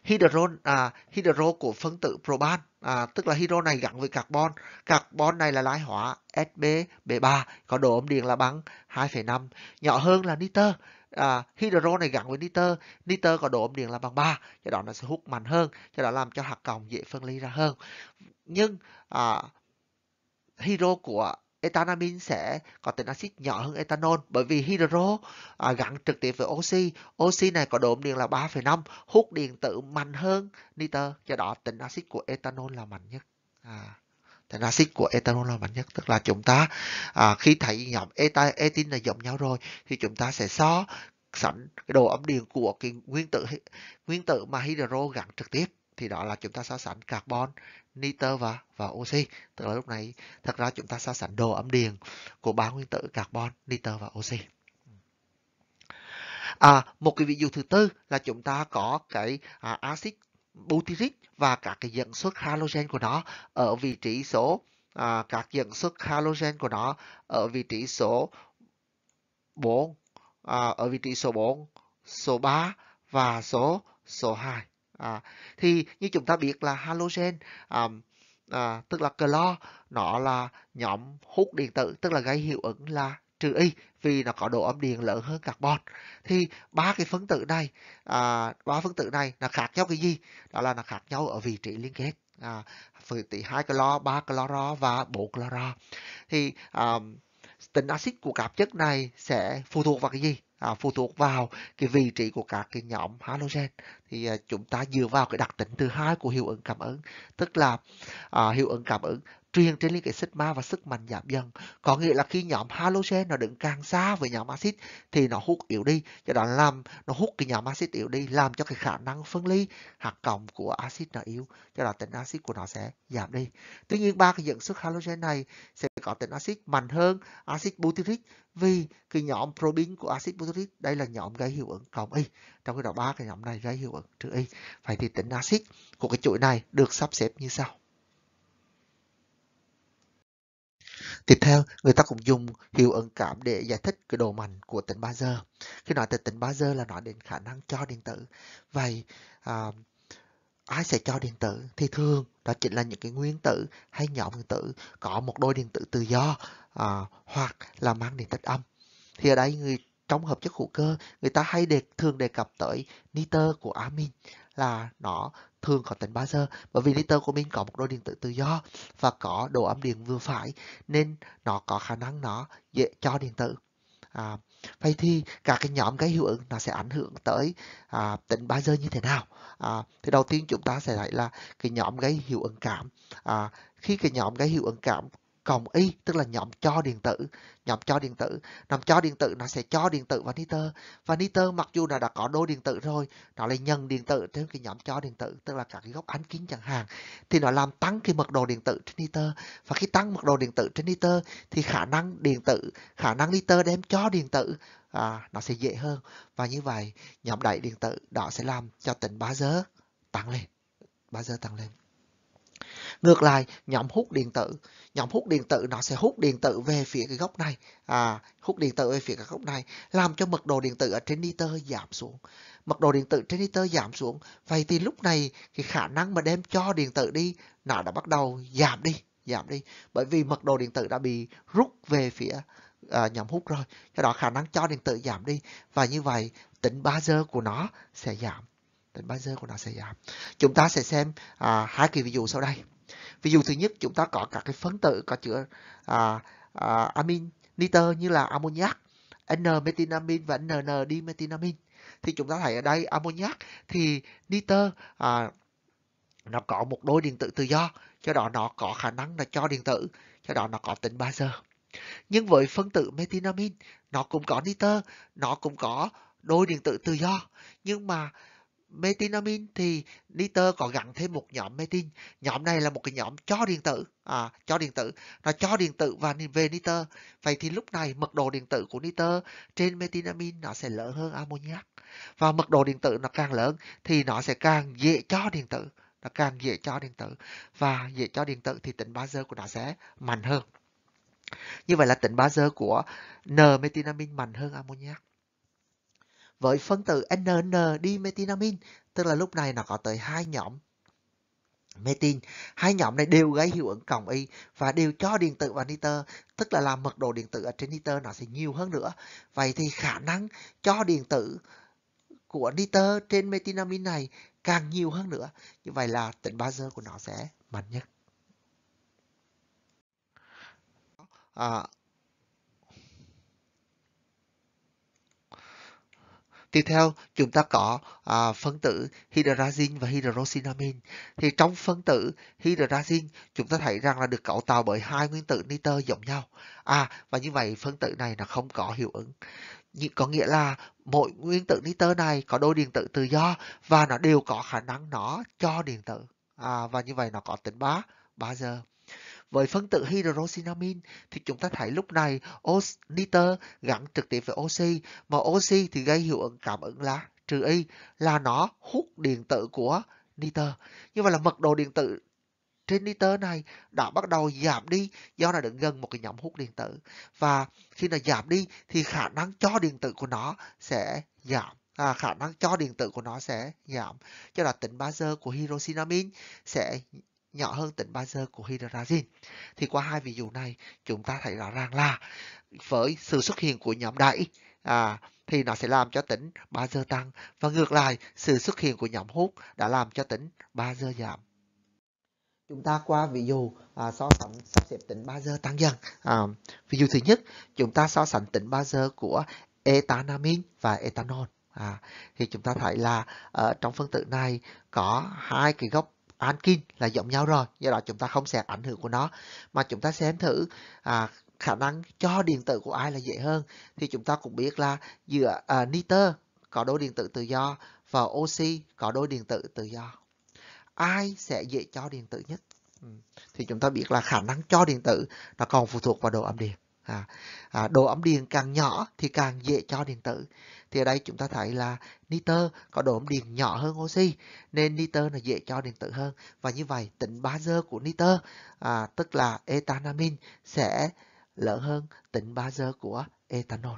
hydro à, hydro của phân tử propan à, tức là hydro này gắn với carbon carbon này là lái hóa SB3 có độ ôm điện là bằng 2,5 nhỏ hơn là nitơ à, hydro này gắn với nitơ nitơ có độ ẩm điện là bằng 3 do đó nó sẽ hút mạnh hơn do đó làm cho hạt còng dễ phân ly ra hơn nhưng à, hydro của etanamin sẽ có tính axit nhỏ hơn ethanol bởi vì hydro à, gắn trực tiếp với oxy oxy này có độ điện là 3,5 hút điện tử mạnh hơn nitơ do đó tính axit của ethanol là mạnh nhất à thành axit của ethanol là mạnh nhất tức là chúng ta à, khi thấy nhóm etin là giống nhau rồi thì chúng ta sẽ so sánh cái độ ấm điện của cái nguyên tử nguyên tử mà hydro gắn trực tiếp thì đó là chúng ta so sánh carbon nitơ và và oxy tức là lúc này thật ra chúng ta so sánh độ ấm điền của ba nguyên tử carbon nitơ và oxy à, một cái ví dụ thứ tư là chúng ta có cái à, axit butyric và các cái dẫn xuất halogen của nó ở vị trí số à, các dẫn xuất halogen của nó ở vị trí số 4 à, ở vị trí số 4 số 3 và số số 2 à, thì như chúng ta biết là halogen à, à, tức là clo nó là nhóm hút điện tử tức là gây hiệu ứng là trừ y vì nó có độ âm điện lớn hơn carbon thì ba cái phân tử này à, ba phân tử này là khác nhau cái gì đó là nó khác nhau ở vị trí liên kết à, phân tử hai clo ba cloro và bốn cloro thì à, tính axit của các chất này sẽ phụ thuộc vào cái gì à, phụ thuộc vào cái vị trí của các cái nhóm halogen thì à, chúng ta dựa vào cái đặc tính thứ hai của hiệu ứng cảm ứng tức là à, hiệu ứng cảm ứng truyền trên liên kết sigma và sức mạnh giảm dần. Có nghĩa là khi nhóm halogen nó đứng càng xa với nhóm axit thì nó hút yếu đi, cho đó làm nó hút cái nhóm axit yếu đi, làm cho cái khả năng phân ly hạt cộng của axit nó yếu, cho đó tính axit của nó sẽ giảm đi. Tuy nhiên ba cái dẫn xuất halogen này sẽ có tính axit mạnh hơn axit butyric vì cái nhóm probin của axit butyric đây là nhóm gây hiệu ứng cộng y trong cái đó ba cái nhóm này gây hiệu ứng trừ y vậy thì tính axit của cái chuỗi này được sắp xếp như sau Tiếp theo, người ta cũng dùng hiệu ứng cảm để giải thích cái độ mạnh của tính Bazar. Khi nói tới tính Bazar là nói đến khả năng cho điện tử. Vậy à, ai sẽ cho điện tử? Thì thường đó chính là những cái nguyên tử hay nhóm nguyên tử có một đôi điện tử tự do à, hoặc là mang điện tích âm. Thì ở đây người trong hợp chất hữu cơ người ta hay đề, thường đề cập tới nitơ của amin là nó thường có tính buzzer bởi vì nitơ của mình có một đôi điện tử tự do và có độ âm điện vừa phải nên nó có khả năng nó dễ cho điện tử à, vậy thì các cái nhóm gây hiệu ứng nó sẽ ảnh hưởng tới à, tính buzzer như thế nào à, thì đầu tiên chúng ta sẽ thấy là cái nhóm gây hiệu ứng cảm à, khi cái nhóm gây hiệu ứng cảm cộng y tức là nhóm cho điện tử nhóm cho điện tử nhóm cho điện tử nó sẽ cho điện tử và niter và niter mặc dù là đã có đôi điện tử rồi nó lại nhân điện tử trên cái nhóm cho điện tử tức là các cái góc ánh kính chẳng hạn thì nó làm tăng cái mật độ điện tử trên niter và khi tăng mật độ điện tử trên niter thì khả năng điện tử khả năng niter đem cho điện tử à, nó sẽ dễ hơn và như vậy nhóm đẩy điện tử đó sẽ làm cho tính ba giờ tăng lên ba giờ tăng lên ngược lại nhóm hút điện tử nhóm hút điện tử nó sẽ hút điện tử về phía cái góc này à, hút điện tử về phía cái góc này làm cho mật độ điện tử ở trên niter giảm xuống mật độ điện tử trên niter giảm xuống vậy thì lúc này cái khả năng mà đem cho điện tử đi nó đã bắt đầu giảm đi giảm đi bởi vì mật độ điện tử đã bị rút về phía à, nhóm hút rồi do đó khả năng cho điện tử giảm đi và như vậy tính ba giờ của nó sẽ giảm tính ba giờ của nó sẽ giảm chúng ta sẽ xem à, hai cái ví dụ sau đây ví dụ thứ nhất chúng ta có các cái phân tử có chứa à, à, amin nitơ như là ammoniac N-metinamin và NN-dimetinamin thì chúng ta thấy ở đây ammoniac thì nitơ à, nó có một đôi điện tử tự do cho đó nó có khả năng là cho điện tử cho đó nó có tính ba giờ nhưng với phân tử metinamin nó cũng có nitơ nó cũng có đôi điện tử tự do nhưng mà Metinamin thì nitơ còn gặn thêm một nhóm metin. Nhóm này là một cái nhóm cho điện tử, à, cho điện tử. Nó cho điện tử và về nitơ, Vậy thì lúc này mật độ điện tử của nitơ trên metinamin nó sẽ lớn hơn ammoniac. Và mật độ điện tử nó càng lớn thì nó sẽ càng dễ cho điện tử. Nó càng dễ cho điện tử. Và dễ cho điện tử thì tính bazơ của nó sẽ mạnh hơn. Như vậy là tính bazơ của N-metinamin mạnh hơn ammoniac với phân tử NN dimethinamin, tức là lúc này nó có tới hai nhóm metin. Hai nhóm này đều gây hiệu ứng cộng y và đều cho điện tử vào nitơ, tức là làm mật độ điện tử ở trên nitơ nó sẽ nhiều hơn nữa. Vậy thì khả năng cho điện tử của nitơ trên metinamin này càng nhiều hơn nữa. Như vậy là tính bazơ của nó sẽ mạnh nhất. À, Tiếp theo, chúng ta có à, phân tử hydrazine và hydrocinamin. Thì trong phân tử hydrazine, chúng ta thấy rằng là được cấu tạo bởi hai nguyên tử nitơ giống nhau. À, và như vậy phân tử này là không có hiệu ứng. Có nghĩa là mỗi nguyên tử nitơ này có đôi điện tử tự do và nó đều có khả năng nó cho điện tử. À, và như vậy nó có tính 3, 3 giờ. Với phân tử hydroxynamin thì chúng ta thấy lúc này os nitơ gắn trực tiếp với oxy, mà oxy thì gây hiệu ứng cảm ứng lá trừ y là nó hút điện tử của nitơ. Như vậy là mật độ điện tử trên nitơ này đã bắt đầu giảm đi do nó đứng gần một cái nhóm hút điện tử. Và khi nó giảm đi thì khả năng cho điện tử của nó sẽ giảm à, khả năng cho điện tử của nó sẽ giảm. Cho là tính bazơ của hydroxynamin sẽ nhỏ hơn tỉnh bazơ của hydrazine. Thì qua hai ví dụ này, chúng ta thấy rõ ràng là với sự xuất hiện của nhóm đẩy à, thì nó sẽ làm cho tỉnh bazơ tăng và ngược lại, sự xuất hiện của nhóm hút đã làm cho tỉnh bazơ giảm. Chúng ta qua ví dụ à, so sánh sắp xếp tỉnh bazơ tăng dần. À, ví dụ thứ nhất, chúng ta so sánh tỉnh bazơ của etanamin và etanol. À, thì chúng ta thấy là ở trong phân tử này có hai cái gốc Ankin là giống nhau rồi do đó chúng ta không xét ảnh hưởng của nó mà chúng ta xem thử à, khả năng cho điện tử của ai là dễ hơn thì chúng ta cũng biết là giữa à, nitơ có đôi điện tử tự do và oxy có đôi điện tử tự do ai sẽ dễ cho điện tử nhất ừ, thì chúng ta biết là khả năng cho điện tử nó còn phụ thuộc vào độ âm điện à, à, độ ấm điện càng nhỏ thì càng dễ cho điện tử thì ở đây chúng ta thấy là nitơ có độ ấm điện nhỏ hơn oxy nên nitơ là dễ cho điện tử hơn và như vậy tính bazơ của nitơ à, tức là etanamin sẽ lớn hơn tính bazơ của ethanol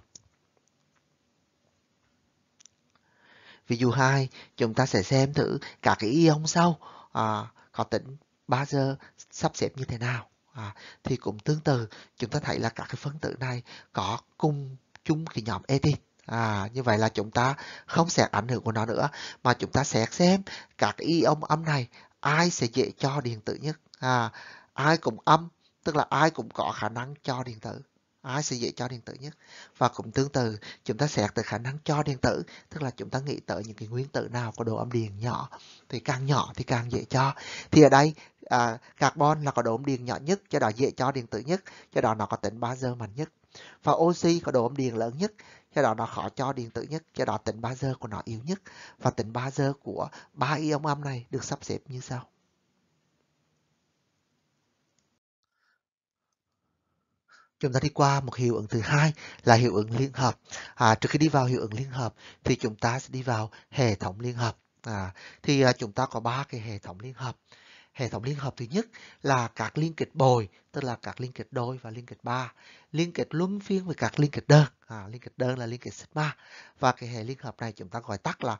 Ví dụ 2, chúng ta sẽ xem thử các cái ion sau à, có tính bazơ sắp xếp như thế nào à, thì cũng tương tự chúng ta thấy là các cái phân tử này có cùng chung cái nhóm etin À, như vậy là chúng ta không xét ảnh hưởng của nó nữa mà chúng ta xét xem các ion âm này ai sẽ dễ cho điện tử nhất à, ai cũng âm tức là ai cũng có khả năng cho điện tử ai sẽ dễ cho điện tử nhất và cũng tương tự chúng ta xét từ khả năng cho điện tử tức là chúng ta nghĩ tới những cái nguyên tử nào có độ âm điện nhỏ thì càng nhỏ thì càng dễ cho thì ở đây à, carbon là có độ ôm điện nhỏ nhất cho đó dễ cho điện tử nhất cho đó nó có tính bazơ mạnh nhất và oxy có độ ôm điện lớn nhất cho đó nó khó cho điện tử nhất cho đó tính bazơ của nó yếu nhất và tính bazơ của ba ion âm này được sắp xếp như sau chúng ta đi qua một hiệu ứng thứ hai là hiệu ứng liên hợp à, trước khi đi vào hiệu ứng liên hợp thì chúng ta sẽ đi vào hệ thống liên hợp à, thì à, chúng ta có ba cái hệ thống liên hợp Hệ thống liên hợp thứ nhất là các liên kết bồi, tức là các liên kết đôi và liên kết ba. Liên kết luân phiên với các liên kết đơn. À, liên kết đơn là liên kết sigma. Và cái hệ liên hợp này chúng ta gọi tắt là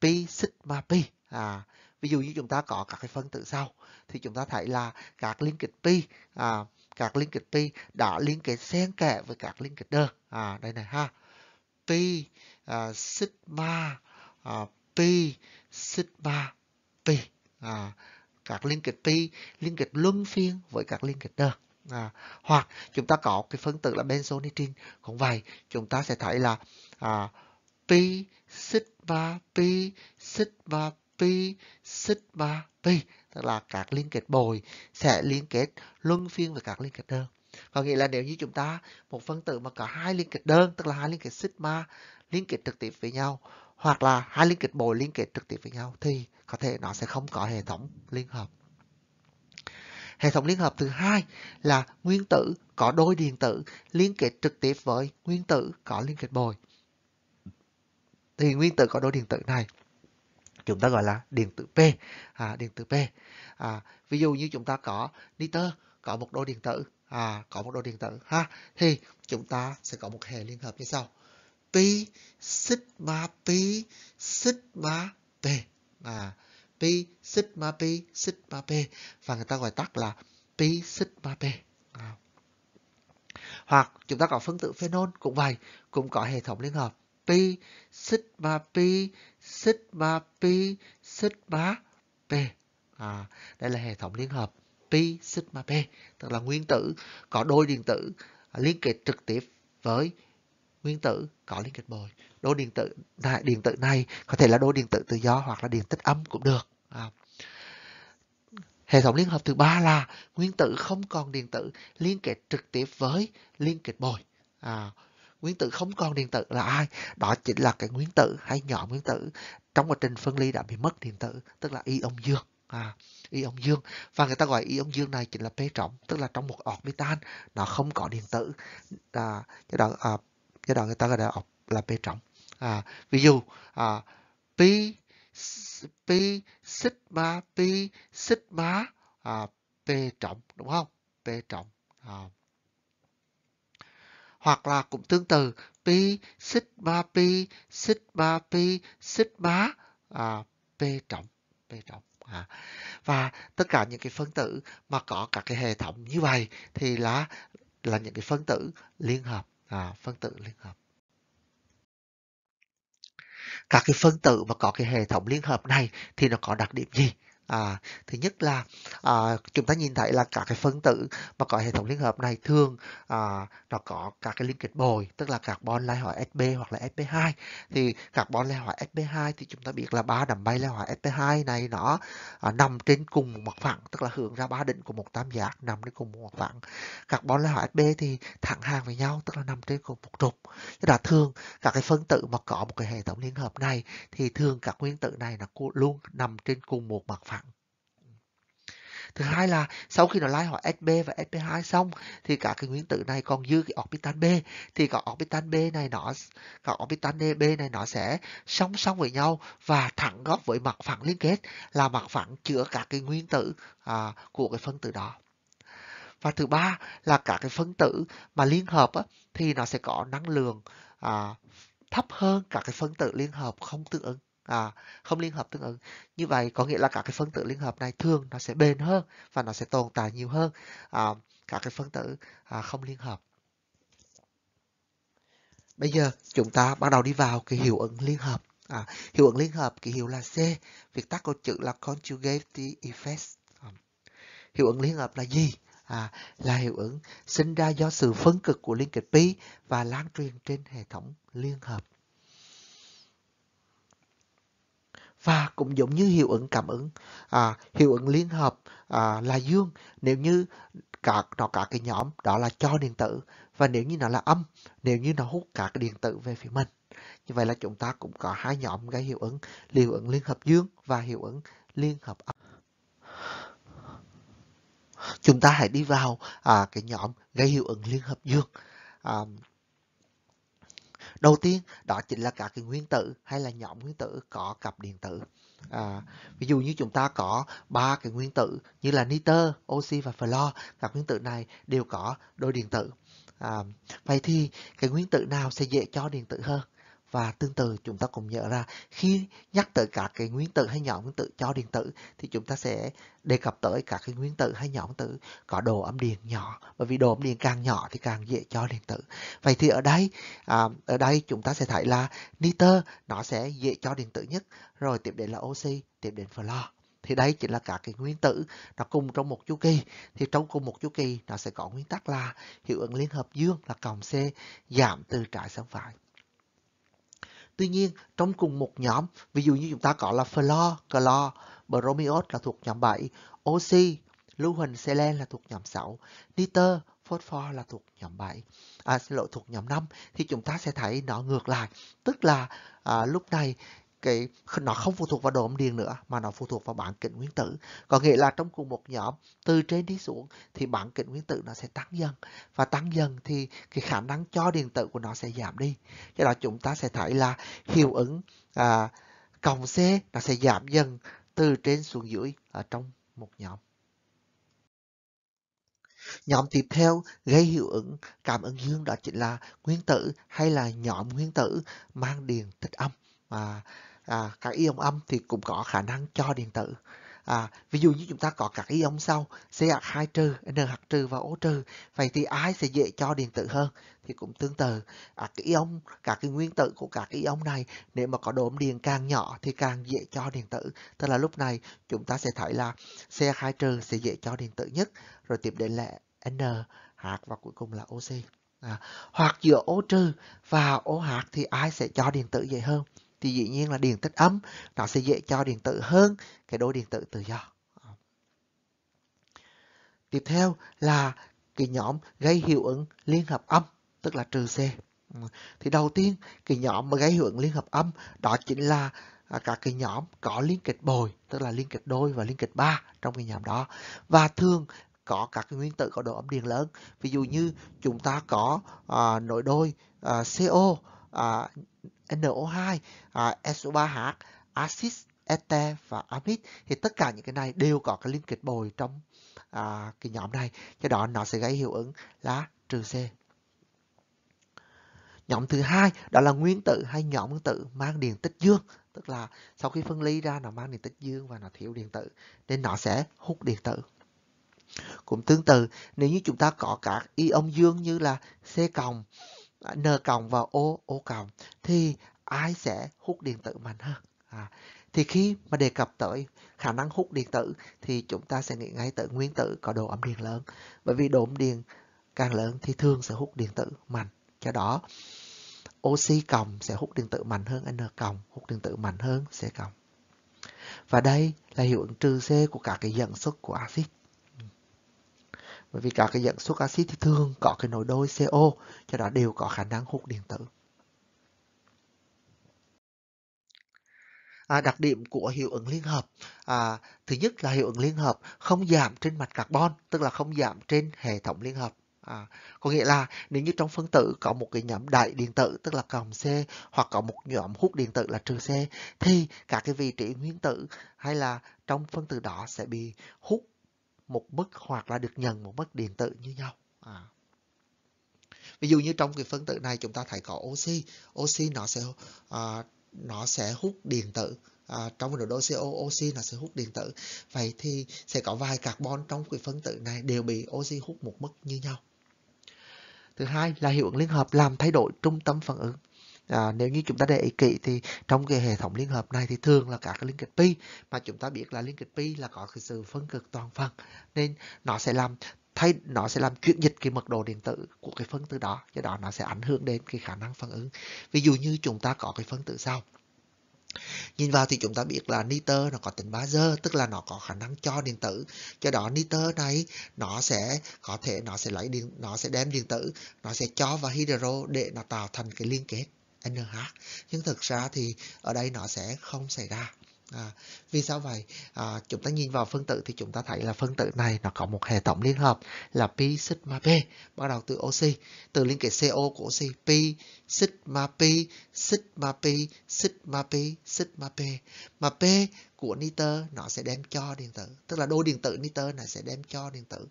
pi sigma pi. À, ví dụ như chúng ta có các cái phân tử sau thì chúng ta thấy là các liên kết pi à, các liên kết pi đã liên kết xen kẽ với các liên kết đơn. À, đây này ha. Pi à, sigma à, pi sigma pi. À, các liên kết tri, liên kết luân phiên với các liên kết đơ. À, hoặc chúng ta có cái phân tử là benzonitrin cũng vậy chúng ta sẽ thấy là à, pi sigma pi sigma pi sigma pi tức là các liên kết bồi sẽ liên kết luân phiên với các liên kết đơn có nghĩa là nếu như chúng ta một phân tử mà có hai liên kết đơn tức là hai liên kết sigma liên kết trực tiếp với nhau hoặc là hai liên kết bộ liên kết trực tiếp với nhau thì có thể nó sẽ không có hệ thống liên hợp. Hệ thống liên hợp thứ hai là nguyên tử có đôi điện tử liên kết trực tiếp với nguyên tử có liên kết bồi. Thì nguyên tử có đôi điện tử này chúng ta gọi là điện tử P. À, điện tử P. À, ví dụ như chúng ta có nitơ có một đôi điện tử, à, có một đôi điện tử ha, thì chúng ta sẽ có một hệ liên hợp như sau pi sigma pi sigma p à pi sigma pi sigma p và người ta gọi tắt là pi sigma p à. hoặc chúng ta có phân tử phenol cũng vậy cũng có hệ thống liên hợp pi sigma pi sigma pi sigma p à, đây là hệ thống liên hợp pi sigma p tức là nguyên tử có đôi điện tử liên kết trực tiếp với nguyên tử có liên kết bồi đô điện tử này điện tử này có thể là đô điện tử tự do hoặc là điện tích âm cũng được à. hệ thống liên hợp thứ ba là nguyên tử không còn điện tử liên kết trực tiếp với liên kết bồi à, nguyên tử không còn điện tử là ai đó chính là cái nguyên tử hay nhỏ nguyên tử trong quá trình phân ly đã bị mất điện tử tức là ion dương à, ion dương và người ta gọi ion dương này chính là p trọng tức là trong một orbital nó không có điện tử à, cái đó à, cái đó người ta gọi là ọc là p trọng à, ví dụ à, pi pi sigma pi sigma à, p trọng đúng không p trọng à. hoặc là cũng tương tự pi sigma pi sigma pi sigma à, p trọng p trọng à. và tất cả những cái phân tử mà có các cái hệ thống như vậy thì là là những cái phân tử liên hợp à, phân tử liên hợp các cái phân tử mà có cái hệ thống liên hợp này thì nó có đặc điểm gì À, thứ nhất là à, chúng ta nhìn thấy là các cái phân tử mà có hệ thống liên hợp này thường à, nó có các cái liên kết bồi tức là carbon lai hóa sp hoặc là sp2 thì carbon lai hóa sp2 thì chúng ta biết là ba đầm bay lai hóa sp2 này nó à, nằm trên cùng một mặt phẳng tức là hướng ra ba đỉnh của một tam giác nằm trên cùng một mặt phẳng carbon lai hóa sp thì thẳng hàng với nhau tức là nằm trên cùng một trục tức là thường các cái phân tử mà có một cái hệ thống liên hợp này thì thường các nguyên tử này nó luôn nằm trên cùng một mặt phẳng thứ hai là sau khi nó lai hỏi sp và sp2 xong thì cả cái nguyên tử này còn dư cái orbital b thì cả orbital b này nó cả orbital b này nó sẽ song song với nhau và thẳng góc với mặt phẳng liên kết là mặt phẳng chứa các cái nguyên tử à, của cái phân tử đó và thứ ba là các cái phân tử mà liên hợp á, thì nó sẽ có năng lượng à, thấp hơn các cái phân tử liên hợp không tương ứng à, không liên hợp tương ứng như vậy có nghĩa là các cái phân tử liên hợp này thường nó sẽ bền hơn và nó sẽ tồn tại nhiều hơn à, các cái phân tử à, không liên hợp bây giờ chúng ta bắt đầu đi vào cái hiệu ứng liên hợp à, hiệu ứng liên hợp ký hiệu là C viết tắt của chữ là conjugate effect à, hiệu ứng liên hợp là gì à, là hiệu ứng sinh ra do sự phân cực của liên kết pi và lan truyền trên hệ thống liên hợp và cũng giống như hiệu ứng cảm ứng à, hiệu ứng liên hợp à, là dương nếu như cả nó cả cái nhóm đó là cho điện tử và nếu như nó là âm nếu như nó hút cả cái điện tử về phía mình như vậy là chúng ta cũng có hai nhóm gây hiệu ứng hiệu ứng liên hợp dương và hiệu ứng liên hợp âm chúng ta hãy đi vào à, cái nhóm gây hiệu ứng liên hợp dương à, Đầu tiên đó chính là các cái nguyên tử hay là nhóm nguyên tử có cặp điện tử. À, ví dụ như chúng ta có ba cái nguyên tử như là nitơ, oxy và fluor, các nguyên tử này đều có đôi điện tử. À, vậy thì cái nguyên tử nào sẽ dễ cho điện tử hơn? Và tương tự chúng ta cũng nhớ ra khi nhắc tới các cái nguyên tử hay nhóm nguyên tử cho điện tử thì chúng ta sẽ đề cập tới các cái nguyên tử hay nhóm tử có độ âm điện nhỏ bởi vì độ âm điện càng nhỏ thì càng dễ cho điện tử. Vậy thì ở đây à, ở đây chúng ta sẽ thấy là nitơ nó sẽ dễ cho điện tử nhất rồi tiếp đến là oxy, tiếp đến fluor thì đây chính là các cái nguyên tử nó cùng trong một chu kỳ thì trong cùng một chu kỳ nó sẽ có nguyên tắc là hiệu ứng liên hợp dương là cộng c giảm từ trái sang phải Tuy nhiên, trong cùng một nhóm, ví dụ như chúng ta có là fluor, clo, bromios là thuộc nhóm 7, oxy, lưu huỳnh selen là thuộc nhóm 6, nitơ, phosphor là thuộc nhóm 7, à, xin lỗi thuộc nhóm 5 thì chúng ta sẽ thấy nó ngược lại, tức là à, lúc này cái nó không phụ thuộc vào độ âm điền nữa mà nó phụ thuộc vào bán kính nguyên tử có nghĩa là trong cùng một nhóm từ trên đi xuống thì bán kính nguyên tử nó sẽ tăng dần và tăng dần thì cái khả năng cho điện tử của nó sẽ giảm đi do đó chúng ta sẽ thấy là hiệu ứng à, cộng c nó sẽ giảm dần từ trên xuống dưới ở trong một nhóm Nhóm tiếp theo gây hiệu ứng cảm ứng dương đó chính là nguyên tử hay là nhóm nguyên tử mang điện tích âm à, à, các ion âm thì cũng có khả năng cho điện tử à, ví dụ như chúng ta có các ion sau CH2 trừ, NH trừ và O trừ vậy thì ai sẽ dễ cho điện tử hơn thì cũng tương tự à, cái ion các cái nguyên tử của các ion này nếu mà có độ điện càng nhỏ thì càng dễ cho điện tử tức là lúc này chúng ta sẽ thấy là CH2 trừ sẽ dễ cho điện tử nhất rồi tiếp đến là N hạt và cuối cùng là oxy à, hoặc giữa O trừ và O hạt thì ai sẽ cho điện tử dễ hơn thì dĩ nhiên là điện tích âm nó sẽ dễ cho điện tử hơn cái đôi điện tử tự do. Tiếp theo là cái nhóm gây hiệu ứng liên hợp âm, tức là trừ C. Thì đầu tiên, cái nhóm mà gây hiệu ứng liên hợp âm đó chính là à, các cái nhóm có liên kết bồi, tức là liên kết đôi và liên kết ba trong cái nhóm đó. Và thường có các cái nguyên tử có độ âm điện lớn. Ví dụ như chúng ta có à, nội đôi à, CO, à, NO2, à, SO3 hạt, axit ete và amid thì tất cả những cái này đều có cái liên kết bồi trong à, cái nhóm này cho đó nó sẽ gây hiệu ứng là trừ C nhóm thứ hai đó là nguyên tử hay nhóm nguyên tử mang điện tích dương tức là sau khi phân ly ra nó mang điện tích dương và nó thiếu điện tử nên nó sẽ hút điện tử cũng tương tự nếu như chúng ta có các ion dương như là C cộng n cộng và o o cộng thì ai sẽ hút điện tử mạnh hơn à, thì khi mà đề cập tới khả năng hút điện tử thì chúng ta sẽ nghĩ ngay tới nguyên tử có độ ẩm điện lớn bởi vì độ ẩm điện càng lớn thì thường sẽ hút điện tử mạnh cho đó oxy cộng sẽ hút điện tử mạnh hơn n cộng hút điện tử mạnh hơn c cộng và đây là hiệu ứng trừ c của các cái dẫn xuất của axit bởi vì cả cái dẫn xuất axit thì thường có cái nối đôi CO cho đó đều có khả năng hút điện tử. À, đặc điểm của hiệu ứng liên hợp à, thứ nhất là hiệu ứng liên hợp không giảm trên mặt carbon tức là không giảm trên hệ thống liên hợp À, có nghĩa là nếu như trong phân tử có một cái nhóm đại điện tử tức là cộng C hoặc có một nhóm hút điện tử là trừ C thì cả cái vị trí nguyên tử hay là trong phân tử đó sẽ bị hút một mức hoặc là được nhận một mức điện tử như nhau. À. Ví dụ như trong cái phân tử này chúng ta thấy có oxy, oxy nó sẽ à, nó sẽ hút điện tử à, trong cái độ CO, oxy nó sẽ hút điện tử. Vậy thì sẽ có vài carbon trong cái phân tử này đều bị oxy hút một mức như nhau. Thứ hai là hiệu ứng liên hợp làm thay đổi trung tâm phản ứng à, nếu như chúng ta để ý kỹ thì trong cái hệ thống liên hợp này thì thường là cả cái liên kết pi mà chúng ta biết là liên kết pi là có cái sự phân cực toàn phần nên nó sẽ làm thay nó sẽ làm chuyển dịch cái mật độ điện tử của cái phân tử đó do đó nó sẽ ảnh hưởng đến cái khả năng phản ứng ví dụ như chúng ta có cái phân tử sau Nhìn vào thì chúng ta biết là nitơ nó có tính bazơ, tức là nó có khả năng cho điện tử. Do đó nitơ này nó sẽ có thể nó sẽ lấy điện, nó sẽ đem điện tử, nó sẽ cho vào hydro để nó tạo thành cái liên kết. NH. Nhưng thực ra thì ở đây nó sẽ không xảy ra. À, vì sao vậy? À, chúng ta nhìn vào phân tử thì chúng ta thấy là phân tử này nó có một hệ thống liên hợp là pi sigma p bắt đầu từ oxy, từ liên kết CO của oxy pi sigma p sigma p sigma p sigma p. Mà p của nitơ nó sẽ đem cho điện tử, tức là đôi điện tử nitơ này sẽ đem cho điện tử.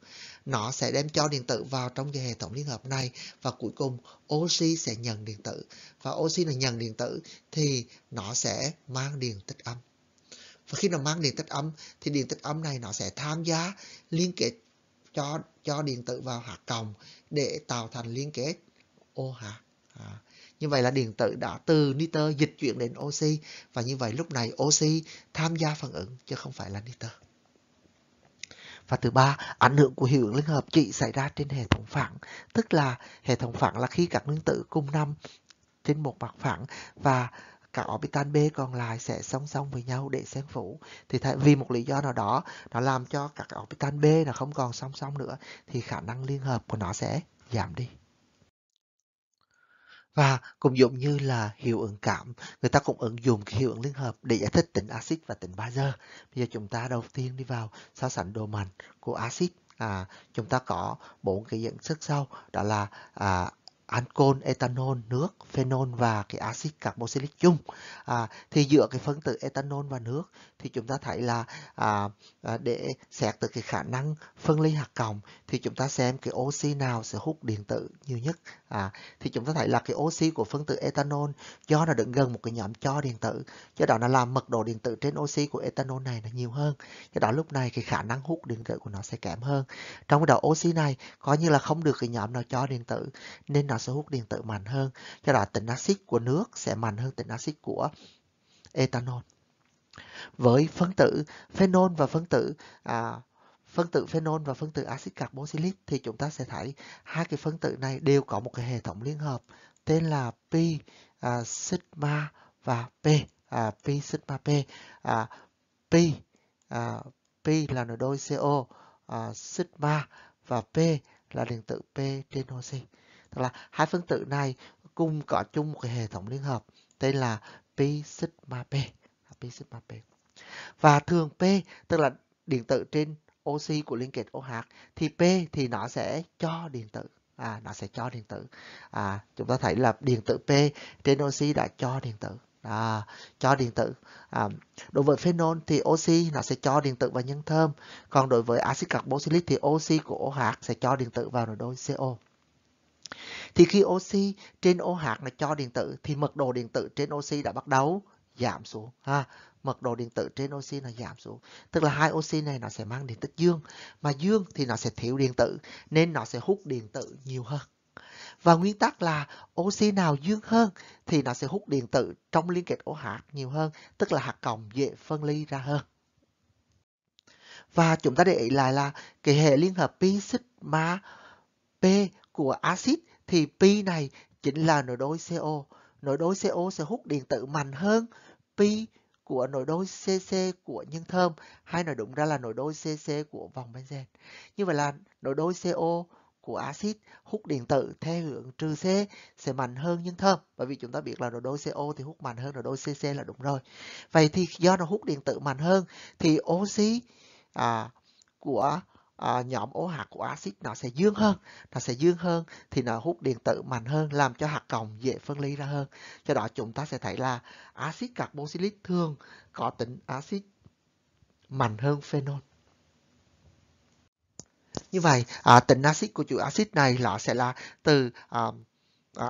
Nó sẽ đem cho điện tử vào trong cái hệ thống liên hợp này và cuối cùng oxy sẽ nhận điện tử và oxy này nhận điện tử thì nó sẽ mang điện tích âm và khi nó mang điện tích âm thì điện tích âm này nó sẽ tham gia liên kết cho cho điện tử vào hạt cộng để tạo thành liên kết OH. À, như vậy là điện tử đã từ nitơ dịch chuyển đến oxy và như vậy lúc này oxy tham gia phản ứng chứ không phải là nitơ. Và thứ ba, ảnh hưởng của hiệu ứng linh hợp chỉ xảy ra trên hệ thống phẳng, tức là hệ thống phẳng là khi các nguyên tử cùng nằm trên một mặt phẳng và các orbital B còn lại sẽ song song với nhau để xen phủ thì thay, vì một lý do nào đó nó làm cho các orbital B nó không còn song song nữa thì khả năng liên hợp của nó sẽ giảm đi và cũng giống như là hiệu ứng cảm người ta cũng ứng dụng cái hiệu ứng liên hợp để giải thích tính axit và tính bazơ bây giờ chúng ta đầu tiên đi vào so sánh độ mạnh của axit à, chúng ta có bốn cái dẫn sức sau đó là à, ancol, ethanol, nước, phenol và cái axit carboxylic chung. À, thì dựa cái phân tử ethanol và nước thì chúng ta thấy là à, à để xét từ cái khả năng phân ly hạt cộng thì chúng ta xem cái oxy nào sẽ hút điện tử nhiều nhất. À, thì chúng ta thấy là cái oxy của phân tử ethanol do nó đứng gần một cái nhóm cho điện tử, do đó nó làm mật độ điện tử trên oxy của ethanol này nó nhiều hơn. Do đó lúc này cái khả năng hút điện tử của nó sẽ kém hơn. Trong cái đó oxy này coi như là không được cái nhóm nào cho điện tử nên nó ta sẽ hút điện tử mạnh hơn. Do đó tính axit của nước sẽ mạnh hơn tính axit của ethanol. Với phân tử phenol và phân tử à, phân tử phenol và phân tử axit carboxylic thì chúng ta sẽ thấy hai cái phân tử này đều có một cái hệ thống liên hợp tên là pi à, sigma và p à, pi sigma p à, pi à, pi là nửa đôi CO à, sigma và p là điện tử p trên oxy. Tức là hai phân tử này cùng có chung một cái hệ thống liên hợp tên là pi sigma p. Pi sigma p. Và thường p tức là điện tử trên oxy của liên kết OH thì p thì nó sẽ cho điện tử à, nó sẽ cho điện tử à, chúng ta thấy là điện tử p trên oxy đã cho điện tử à, cho điện tử à, đối với phenol thì oxy nó sẽ cho điện tử vào nhân thơm còn đối với axit carboxylic thì oxy của OH sẽ cho điện tử vào nồi đôi CO thì khi oxy trên ô hạt nó cho điện tử thì mật độ điện tử trên oxy đã bắt đầu giảm xuống ha mật độ điện tử trên oxy nó giảm xuống tức là hai oxy này nó sẽ mang điện tích dương mà dương thì nó sẽ thiếu điện tử nên nó sẽ hút điện tử nhiều hơn và nguyên tắc là oxy nào dương hơn thì nó sẽ hút điện tử trong liên kết ô hạt nhiều hơn tức là hạt cộng dễ phân ly ra hơn và chúng ta để ý lại là cái hệ liên hợp pi sigma p của axit thì pi này chính là nội đôi CO. Nội đôi CO sẽ hút điện tử mạnh hơn pi của nội đôi CC của nhân thơm hay nói đúng ra là nội đôi CC của vòng benzen. Như vậy là nội đôi CO của axit hút điện tử theo hướng trừ C sẽ mạnh hơn nhân thơm bởi vì chúng ta biết là nội đôi CO thì hút mạnh hơn nội đôi CC là đúng rồi. Vậy thì do nó hút điện tử mạnh hơn thì oxy à, của à, nhóm ố hạt của axit nó sẽ dương ừ. hơn nó sẽ dương hơn thì nó hút điện tử mạnh hơn làm cho hạt còng dễ phân ly ra hơn do đó chúng ta sẽ thấy là axit carboxylic thường có tính axit mạnh hơn phenol như vậy à, tính axit của chuỗi axit này nó sẽ là từ à,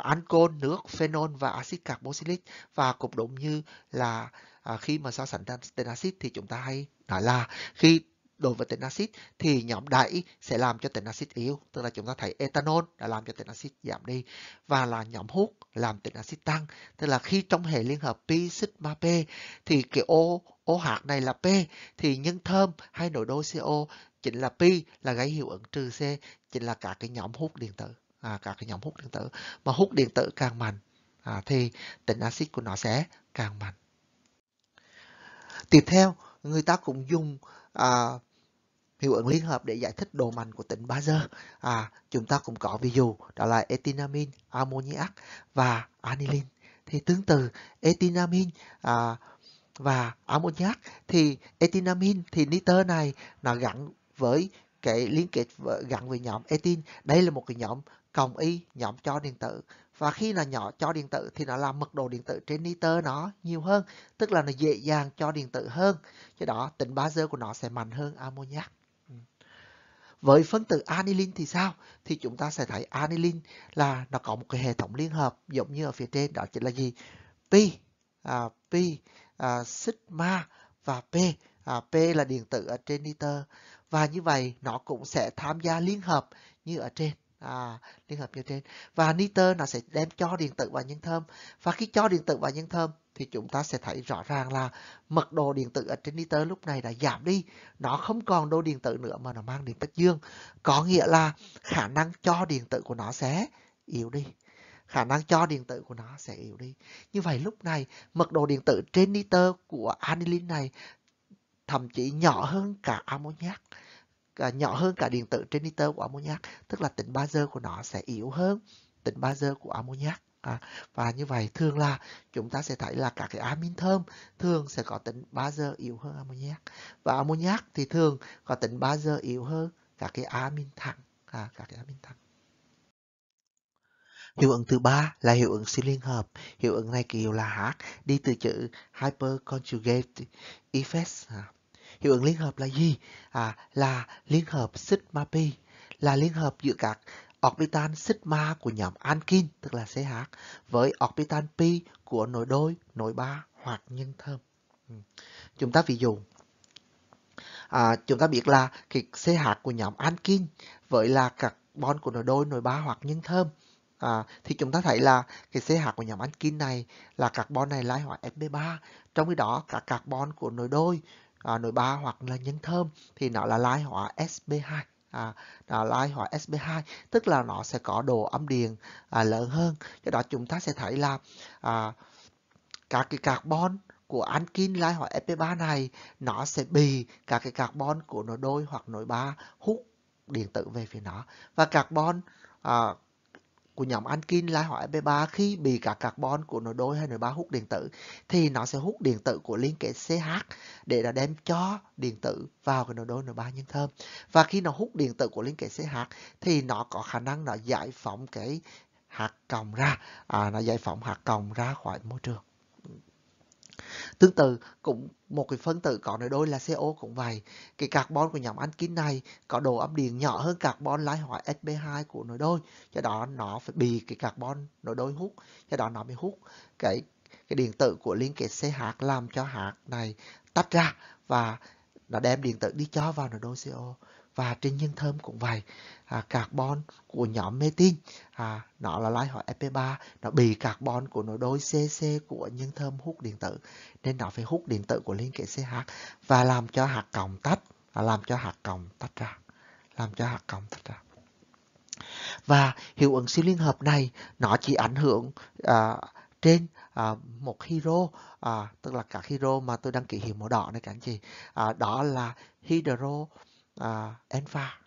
ancol nước phenol và axit carboxylic và cũng đúng như là à, khi mà so sánh tính axit thì chúng ta hay nói là khi đối với tính axit thì nhóm đẩy sẽ làm cho tính axit yếu tức là chúng ta thấy ethanol đã làm cho tính axit giảm đi và là nhóm hút làm tính axit tăng tức là khi trong hệ liên hợp pi sigma p thì cái ô ô hạt này là p thì nhân thơm hay nội đôi co chính là pi là gây hiệu ứng trừ c chính là cả cái nhóm hút điện tử à, cả cái nhóm hút điện tử mà hút điện tử càng mạnh à, thì tính axit của nó sẽ càng mạnh tiếp theo người ta cũng dùng à, hiệu ứng liên hợp để giải thích độ mạnh của tính bazơ à chúng ta cũng có ví dụ đó là etinamin ammoniac và anilin thì tương tự etinamin à, và ammoniac thì etinamin thì nitơ này nó gắn với cái liên kết gắn với nhóm etin đây là một cái nhóm cộng y nhóm cho điện tử và khi là nhỏ cho điện tử thì nó làm mật độ điện tử trên nitơ nó nhiều hơn tức là nó dễ dàng cho điện tử hơn do đó tính bazơ của nó sẽ mạnh hơn ammoniac với phân tử anilin thì sao? Thì chúng ta sẽ thấy anilin là nó có một cái hệ thống liên hợp giống như ở phía trên đó chính là gì? Pi, à, pi, à, sigma và P. À, P là điện tử ở trên nitơ. Và như vậy nó cũng sẽ tham gia liên hợp như ở trên à, liên hợp như trên và nitơ nó sẽ đem cho điện tử và nhân thơm và khi cho điện tử và nhân thơm thì chúng ta sẽ thấy rõ ràng là mật độ điện tử ở trên nitơ lúc này đã giảm đi nó không còn đô điện tử nữa mà nó mang điện tích dương có nghĩa là khả năng cho điện tử của nó sẽ yếu đi khả năng cho điện tử của nó sẽ yếu đi như vậy lúc này mật độ điện tử trên nitơ của anilin này thậm chí nhỏ hơn cả ammoniac À, nhỏ hơn cả điện tử trên nitơ của amoniac tức là tính bazơ của nó sẽ yếu hơn tính bazơ của amoniac À, và như vậy thường là chúng ta sẽ thấy là các cái amin thơm thường sẽ có tính bazơ yếu hơn amoniac và amoniac thì thường có tính bazơ yếu hơn các cái amin thẳng à, các cái amin thẳng Hiệu ứng thứ ba là hiệu ứng siêu liên hợp. Hiệu ứng này kỳ hiệu là H, đi từ chữ hyperconjugate effect à. Hiệu ứng liên hợp là gì? À, là liên hợp sigma pi là liên hợp giữa các orbital sigma của nhóm alkin tức là CH với orbital pi của nội đôi, nội ba hoặc nhân thơm. Ừ. Chúng ta ví dụ à, chúng ta biết là cái CH của nhóm alkin với là các carbon của nội đôi, nội ba hoặc nhân thơm à, thì chúng ta thấy là cái CH của nhóm alkin này là carbon này lai hóa sp 3 trong khi đó cả carbon của nội đôi à, nồi ba hoặc là nhân thơm thì nó là lai hóa sp2 à, đó là hỏi sp2 tức là nó sẽ có độ âm điện à, lớn hơn do đó chúng ta sẽ thấy là à, các cái carbon của ankin lai hỏi sp 3 này nó sẽ bị các cái carbon của nối đôi hoặc nối ba hút điện tử về phía nó và carbon à, của nhóm ankin là hóa FB3 khi bị cả carbon của nội đôi hay nội ba hút điện tử thì nó sẽ hút điện tử của liên kết CH để nó đem cho điện tử vào cái nội đôi nội ba nhân thơm. Và khi nó hút điện tử của liên kết CH thì nó có khả năng nó giải phóng cái hạt còng ra, à, nó giải phóng hạt còng ra khỏi môi trường. Tương tự cũng một cái phân tử có nói đôi là CO cũng vậy. Cái carbon của nhóm ankin này có độ âm điện nhỏ hơn carbon lái hóa sp2 của nội đôi. Do đó nó phải bị cái carbon nội đôi hút. Do đó nó mới hút cái cái điện tử của liên kết CH làm cho hạt này tách ra và nó đem điện tử đi cho vào nội đôi CO và trên nhân thơm cũng vậy à, carbon của nhóm metin à, nó là lai hỏi ep 3 nó bị carbon của nội đôi CC của nhân thơm hút điện tử nên nó phải hút điện tử của liên kết CH và làm cho hạt cộng tách à, làm cho hạt cộng tách ra làm cho hạt cộng tách ra và hiệu ứng siêu liên hợp này nó chỉ ảnh hưởng à, trên à, một hero à, tức là các hero mà tôi đăng ký hiệu màu đỏ này các anh chị à, đó là hydro à, alpha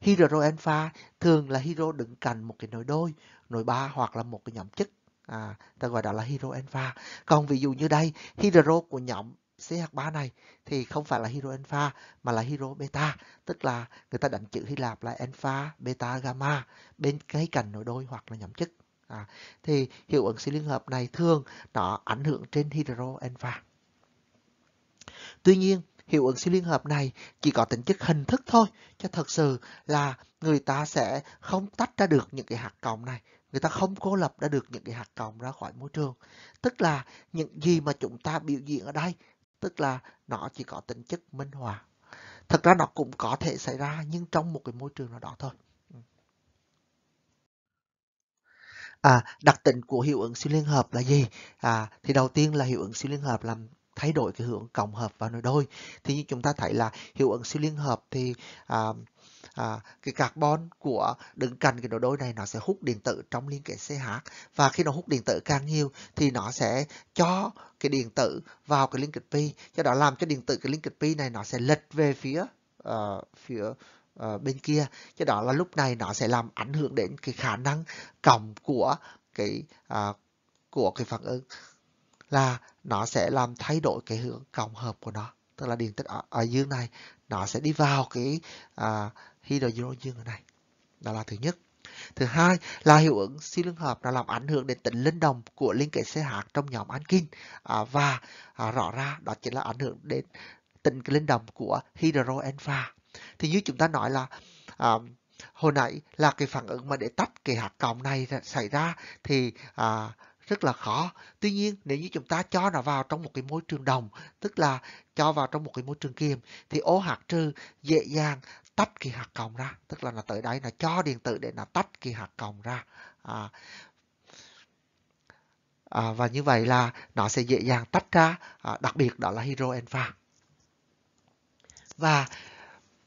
hydro alpha thường là hydro đứng cạnh một cái nồi đôi nồi ba hoặc là một cái nhóm chất à, ta gọi đó là hydro alpha còn ví dụ như đây hydro của nhóm CH3 này thì không phải là hydro alpha mà là hydro beta, tức là người ta đánh chữ Hy Lạp là alpha, beta, gamma bên cái cạnh nối đôi hoặc là nhóm chức. À, thì hiệu ứng siêu liên hợp này thường nó ảnh hưởng trên hydro alpha. Tuy nhiên, hiệu ứng siêu liên hợp này chỉ có tính chất hình thức thôi, cho thật sự là người ta sẽ không tách ra được những cái hạt cộng này, người ta không cô lập ra được những cái hạt cộng ra khỏi môi trường. Tức là những gì mà chúng ta biểu diễn ở đây, tức là nó chỉ có tính chất minh họa. Thật ra nó cũng có thể xảy ra nhưng trong một cái môi trường nào đó thôi. À, đặc tính của hiệu ứng siêu liên hợp là gì? À, thì đầu tiên là hiệu ứng siêu liên hợp làm thay đổi cái hiệu ứng cộng hợp và nội đôi thì như chúng ta thấy là hiệu ứng siêu liên hợp thì à, à, cái carbon của đứng cạnh cái nội đôi này nó sẽ hút điện tử trong liên kết CH và khi nó hút điện tử càng nhiều thì nó sẽ cho cái điện tử vào cái liên kết pi do đó làm cho điện tử cái liên kết pi này nó sẽ lệch về phía uh, phía uh, bên kia cho đó là lúc này nó sẽ làm ảnh hưởng đến cái khả năng cộng của cái uh, của cái phản ứng là nó sẽ làm thay đổi cái hướng cộng hợp của nó tức là điện tích ở, ở dương này nó sẽ đi vào cái à, hydro dương này đó là thứ nhất thứ hai là hiệu ứng siêu lương hợp nó làm ảnh hưởng đến tính linh đồng của liên kết CH trong nhóm ankin à, và à, rõ ra đó chính là ảnh hưởng đến tính linh đồng của hydro alpha thì như chúng ta nói là à, hồi nãy là cái phản ứng mà để tách cái hạt cộng này xảy ra thì à, rất là khó. Tuy nhiên nếu như chúng ta cho nó vào trong một cái môi trường đồng, tức là cho vào trong một cái môi trường kiềm thì ô hạt trừ dễ dàng tách cái hạt cộng ra, tức là nó tới đây nó cho điện tử để nó tách cái hạt cộng ra. À, à, và như vậy là nó sẽ dễ dàng tách ra, à, đặc biệt đó là hydro alpha. Và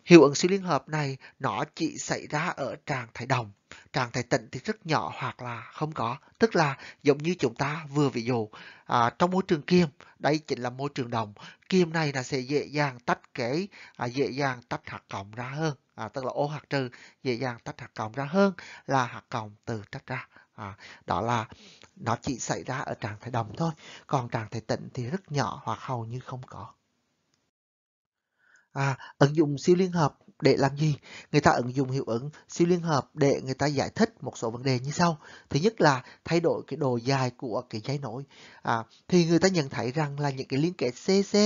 hiệu ứng siêu liên hợp này nó chỉ xảy ra ở trạng thái đồng trạng thái tỉnh thì rất nhỏ hoặc là không có tức là giống như chúng ta vừa ví dụ à, trong môi trường kim đây chính là môi trường đồng kim này là sẽ dễ dàng tách cái à, dễ dàng tách hạt cộng ra hơn à, tức là ô hạt trừ dễ dàng tách hạt cộng ra hơn là hạt cộng từ tách ra à, đó là nó chỉ xảy ra ở trạng thái đồng thôi còn trạng thái tịnh thì rất nhỏ hoặc hầu như không có à, ứng dụng siêu liên hợp để làm gì? Người ta ứng dụng hiệu ứng siêu liên hợp để người ta giải thích một số vấn đề như sau. Thứ nhất là thay đổi cái độ dài của cái dây nổi. À, thì người ta nhận thấy rằng là những cái liên kết CC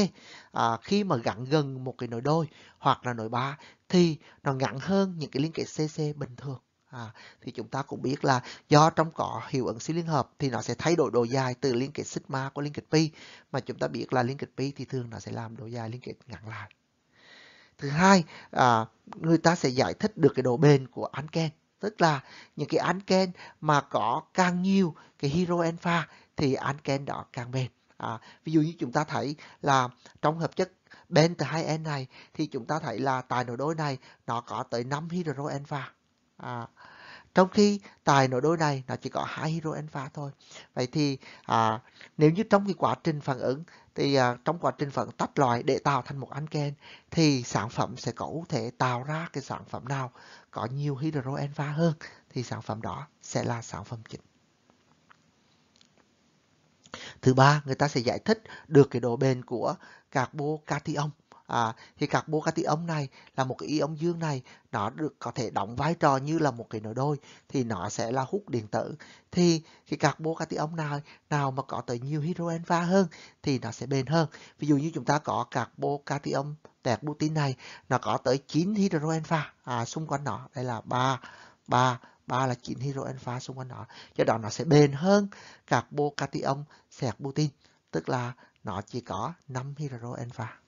à, khi mà gặn gần một cái nối đôi hoặc là nối ba thì nó ngắn hơn những cái liên kết CC bình thường. À, thì chúng ta cũng biết là do trong có hiệu ứng siêu liên hợp thì nó sẽ thay đổi độ dài từ liên kết sigma của liên kết pi mà chúng ta biết là liên kết pi thì thường nó sẽ làm độ dài liên kết ngắn lại thứ hai à, người ta sẽ giải thích được cái độ bền của anken tức là những cái anken mà có càng nhiều cái hero alpha thì anken đó càng bền à, ví dụ như chúng ta thấy là trong hợp chất bên từ hai n này thì chúng ta thấy là tài nội đôi này nó có tới 5 hydro alpha à, trong khi tài nội đôi này nó chỉ có hai hydro alpha thôi vậy thì à, nếu như trong cái quá trình phản ứng thì à, trong quá trình phân tách loại để tạo thành một anken thì sản phẩm sẽ có thể tạo ra cái sản phẩm nào có nhiều hydro enva hơn thì sản phẩm đó sẽ là sản phẩm chính. Thứ ba, người ta sẽ giải thích được cái độ bền của carbon cation à, thì các cation này là một cái ion dương này nó được có thể đóng vai trò như là một cái nửa đôi thì nó sẽ là hút điện tử thì cái các cation nào nào mà có tới nhiều hydro alpha hơn thì nó sẽ bền hơn ví dụ như chúng ta có các cation tẹt butin này nó có tới 9 hydro alpha à, xung quanh nó đây là ba ba ba là 9 hydro alpha xung quanh nó do đó nó sẽ bền hơn các cation sẹt butin tức là nó chỉ có 5 hydro alpha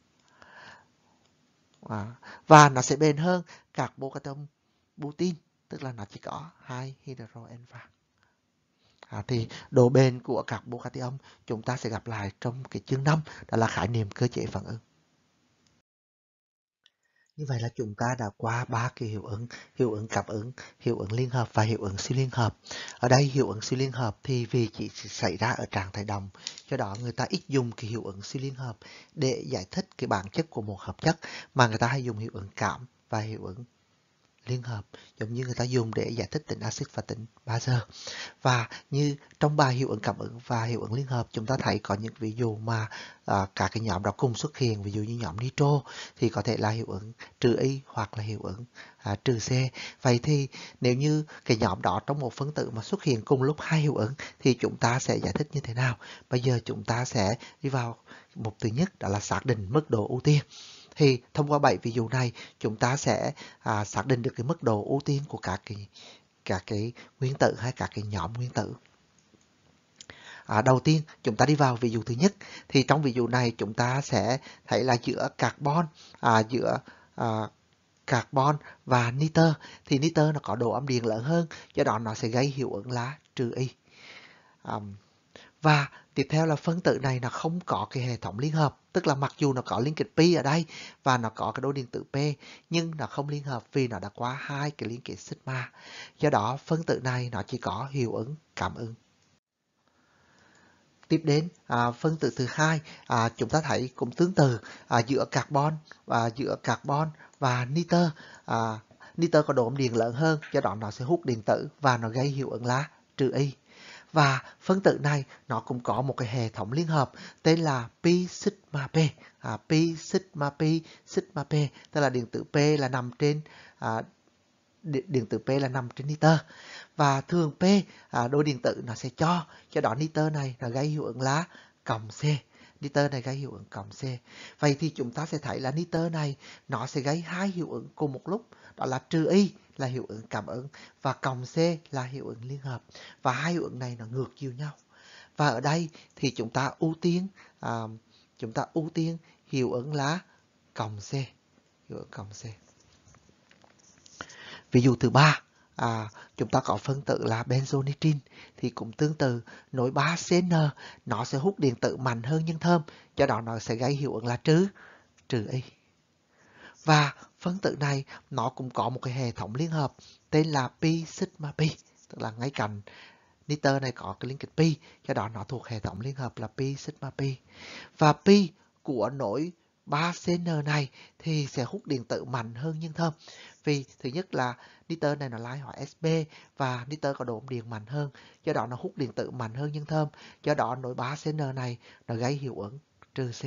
à, và nó sẽ bền hơn các bocatum butin tức là nó chỉ có hai hydro vàng à, thì độ bền của các bocation chúng ta sẽ gặp lại trong cái chương 5 đó là khái niệm cơ chế phản ứng như vậy là chúng ta đã qua ba cái hiệu ứng, hiệu ứng cảm ứng, hiệu ứng liên hợp và hiệu ứng siêu liên hợp. Ở đây hiệu ứng siêu liên hợp thì vì chỉ xảy ra ở trạng thái đồng, do đó người ta ít dùng cái hiệu ứng siêu liên hợp để giải thích cái bản chất của một hợp chất mà người ta hay dùng hiệu ứng cảm và hiệu ứng liên hợp giống như người ta dùng để giải thích tính axit và tính bazơ và như trong bài hiệu ứng cảm ứng và hiệu ứng liên hợp chúng ta thấy có những ví dụ mà à, cả cái nhóm đó cùng xuất hiện ví dụ như nhóm nitro thì có thể là hiệu ứng trừ y hoặc là hiệu ứng à, trừ c vậy thì nếu như cái nhóm đó trong một phân tử mà xuất hiện cùng lúc hai hiệu ứng thì chúng ta sẽ giải thích như thế nào bây giờ chúng ta sẽ đi vào mục thứ nhất đó là xác định mức độ ưu tiên thì thông qua bảy ví dụ này chúng ta sẽ à, xác định được cái mức độ ưu tiên của các cái các cái nguyên tử hay các cái nhóm nguyên tử. À, đầu tiên chúng ta đi vào ví dụ thứ nhất thì trong ví dụ này chúng ta sẽ thấy là giữa carbon à, giữa à, carbon và nitơ thì nitơ nó có độ âm điện lớn hơn do đó nó sẽ gây hiệu ứng lá trừ y à, và tiếp theo là phân tử này nó không có cái hệ thống liên hợp tức là mặc dù nó có liên kết pi ở đây và nó có cái đôi điện tử p nhưng nó không liên hợp vì nó đã quá hai cái liên kết sigma do đó phân tử này nó chỉ có hiệu ứng cảm ứng tiếp đến à, phân tử thứ hai à, chúng ta thấy cũng tương tự à, giữa carbon và giữa carbon và nitơ à, nitơ có độ ôm điện lớn hơn do đó nó sẽ hút điện tử và nó gây hiệu ứng lá trừ y và phân tử này nó cũng có một cái hệ thống liên hợp tên là pi sigma p. À, pi sigma pi sigma p tức là điện tử p là nằm trên à, điện, tử p là nằm trên nitơ và thường p à, đôi điện tử nó sẽ cho cho đó nitơ này nó gây hiệu ứng lá cộng c nitơ này gây hiệu ứng cộng C. Vậy thì chúng ta sẽ thấy là nitơ này nó sẽ gây hai hiệu ứng cùng một lúc, đó là trừ y là hiệu ứng cảm ứng và cộng C là hiệu ứng liên hợp. Và hai hiệu ứng này nó ngược chiều nhau. Và ở đây thì chúng ta ưu tiên à, chúng ta ưu tiên hiệu ứng là cộng C. Hiệu ứng cộng C. Ví dụ thứ ba à, chúng ta có phân tử là benzonicin thì cũng tương tự nối 3CN nó sẽ hút điện tử mạnh hơn nhân thơm cho đó nó sẽ gây hiệu ứng là trừ trừ y và phân tử này nó cũng có một cái hệ thống liên hợp tên là pi sigma pi, tức là ngay cạnh nitơ này có cái liên kết pi, do đó nó thuộc hệ thống liên hợp là pi sigma pi. Và pi của nỗi 3CN này thì sẽ hút điện tử mạnh hơn nhân thơm. Vì thứ nhất là nitơ này nó lai hóa sp và nitơ có độ điện mạnh hơn, do đó nó hút điện tử mạnh hơn nhân thơm, do đó nỗi 3CN này nó gây hiệu ứng trừ C.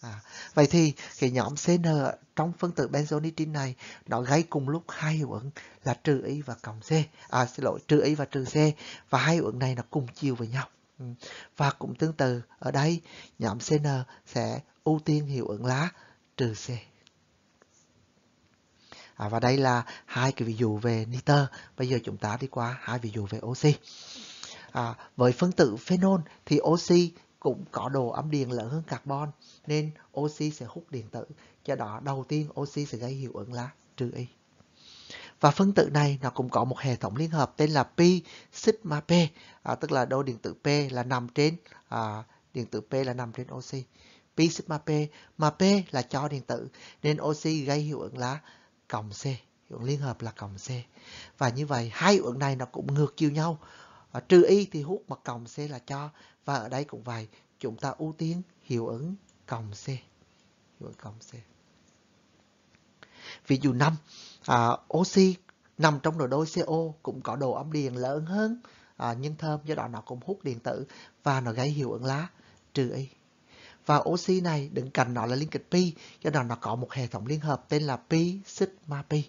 À, vậy thì cái nhóm CN trong phân tử benzonitrin này nó gây cùng lúc hai hiệu ứng là trừ y và cộng C. À xin lỗi, trừ y và trừ C và hai hiệu ứng này nó cùng chiều với nhau. Ừ. Và cũng tương tự ở đây nhóm CN sẽ ưu tiên hiệu ứng lá trừ C. À, và đây là hai cái ví dụ về nitơ. Bây giờ chúng ta đi qua hai ví dụ về oxy. À, với phân tử phenol thì oxy cũng có độ âm điện lớn hơn carbon nên oxy sẽ hút điện tử do đó đầu tiên oxy sẽ gây hiệu ứng là trừ y và phân tử này nó cũng có một hệ thống liên hợp tên là pi sigma p à, tức là đô điện tử p là nằm trên à, điện tử p là nằm trên oxy pi sigma p mà p là cho điện tử nên oxy gây hiệu ứng là cộng c hiệu ứng liên hợp là cộng c và như vậy hai hiệu ứng này nó cũng ngược chiều nhau à, trừ y thì hút mà còng C là cho và ở đây cũng vậy chúng ta ưu tiên hiệu ứng còng C hiệu ứng cộng C ví dụ 5 à, oxy nằm trong nội đôi CO cũng có độ âm điện lớn hơn à, nhưng thơm do đó nó cũng hút điện tử và nó gây hiệu ứng lá trừ y và oxy này đứng cạnh nó là liên kết pi do đó nó có một hệ thống liên hợp tên là pi sigma pi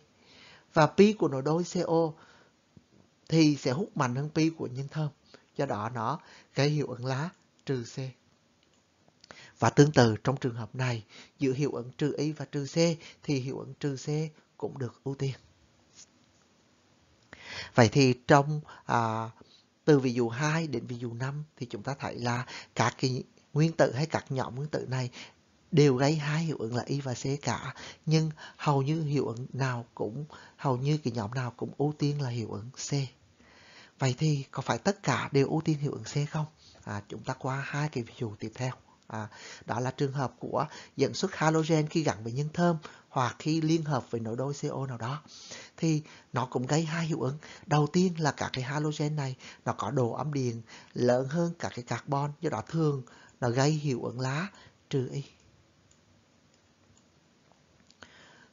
và pi của nội đôi CO thì sẽ hút mạnh hơn pi của nhân thơm. Do đó nó gây hiệu ứng lá trừ C. Và tương tự trong trường hợp này, giữa hiệu ứng trừ Y và trừ C thì hiệu ứng trừ C cũng được ưu tiên. Vậy thì trong à, từ ví dụ 2 đến ví dụ 5 thì chúng ta thấy là các cái nguyên tử hay các nhóm nguyên tử này đều gây hai hiệu ứng là Y và C cả, nhưng hầu như hiệu ứng nào cũng hầu như cái nhóm nào cũng ưu tiên là hiệu ứng C. Vậy thì có phải tất cả đều ưu tiên hiệu ứng C không? À, chúng ta qua hai cái ví dụ tiếp theo. À, đó là trường hợp của dẫn xuất halogen khi gắn với nhân thơm hoặc khi liên hợp với nội đôi CO nào đó thì nó cũng gây hai hiệu ứng. Đầu tiên là các cái halogen này nó có độ âm điện lớn hơn các cái carbon do đó thường nó gây hiệu ứng lá trừ y.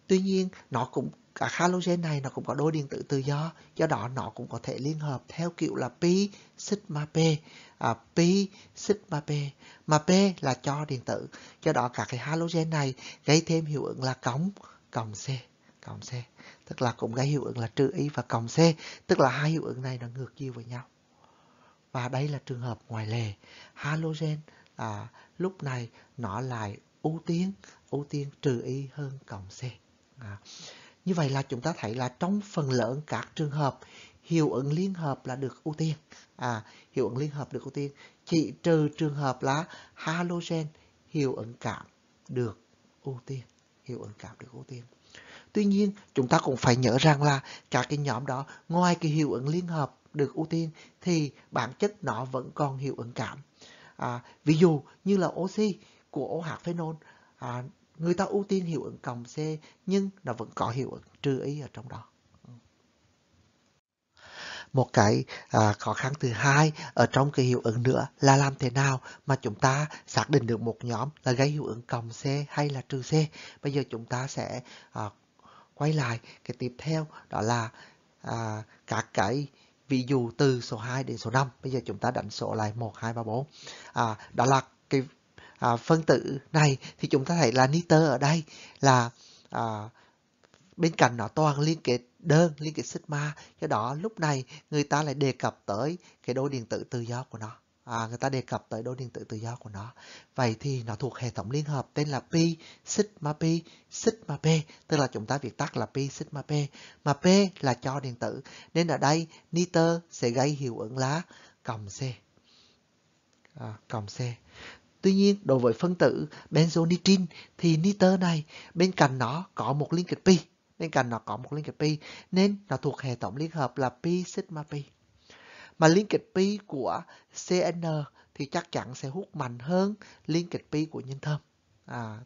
Tuy nhiên nó cũng các halogen này nó cũng có đôi điện tử tự do do đó nó cũng có thể liên hợp theo kiểu là pi sigma p à, pi sigma p mà p là cho điện tử do đó các cái halogen này gây thêm hiệu ứng là cộng cộng c cộng c tức là cũng gây hiệu ứng là trừ y và cộng c tức là hai hiệu ứng này nó ngược chiều với nhau và đây là trường hợp ngoài lề halogen à, lúc này nó lại ưu tiên ưu tiên trừ y hơn cộng c à. Như vậy là chúng ta thấy là trong phần lớn các trường hợp hiệu ứng liên hợp là được ưu tiên. À, hiệu ứng liên hợp được ưu tiên. Chỉ trừ trường hợp là halogen hiệu ứng cảm được ưu tiên. Hiệu ứng cảm được ưu tiên. Tuy nhiên, chúng ta cũng phải nhớ rằng là cả cái nhóm đó, ngoài cái hiệu ứng liên hợp được ưu tiên, thì bản chất nó vẫn còn hiệu ứng cảm. À, ví dụ như là oxy của OH phenol à, người ta ưu tiên hiệu ứng cộng C nhưng nó vẫn có hiệu ứng trừ ý ở trong đó. Một cái à, khó khăn thứ hai ở trong cái hiệu ứng nữa là làm thế nào mà chúng ta xác định được một nhóm là gây hiệu ứng cộng C hay là trừ C. Bây giờ chúng ta sẽ à, quay lại cái tiếp theo đó là à, các cái ví dụ từ số 2 đến số 5. Bây giờ chúng ta đánh số lại 1, 2, 3, 4. À, đó là cái à, phân tử này thì chúng ta thấy là nitơ ở đây là à, bên cạnh nó toàn liên kết đơn liên kết sigma do đó lúc này người ta lại đề cập tới cái đôi điện tử tự do của nó à, người ta đề cập tới đôi điện tử tự do của nó vậy thì nó thuộc hệ thống liên hợp tên là pi sigma pi sigma p tức là chúng ta viết tắt là pi sigma p mà p là cho điện tử nên ở đây nitơ sẽ gây hiệu ứng lá cộng c à, cộng c Tuy nhiên, đối với phân tử benzonicin thì nitơ này bên cạnh nó có một liên kết pi, bên cạnh nó có một liên kết pi nên nó thuộc hệ tổng liên hợp là pi sigma pi. Mà liên kết pi của CN thì chắc chắn sẽ hút mạnh hơn liên kết pi của nhân thơm. À,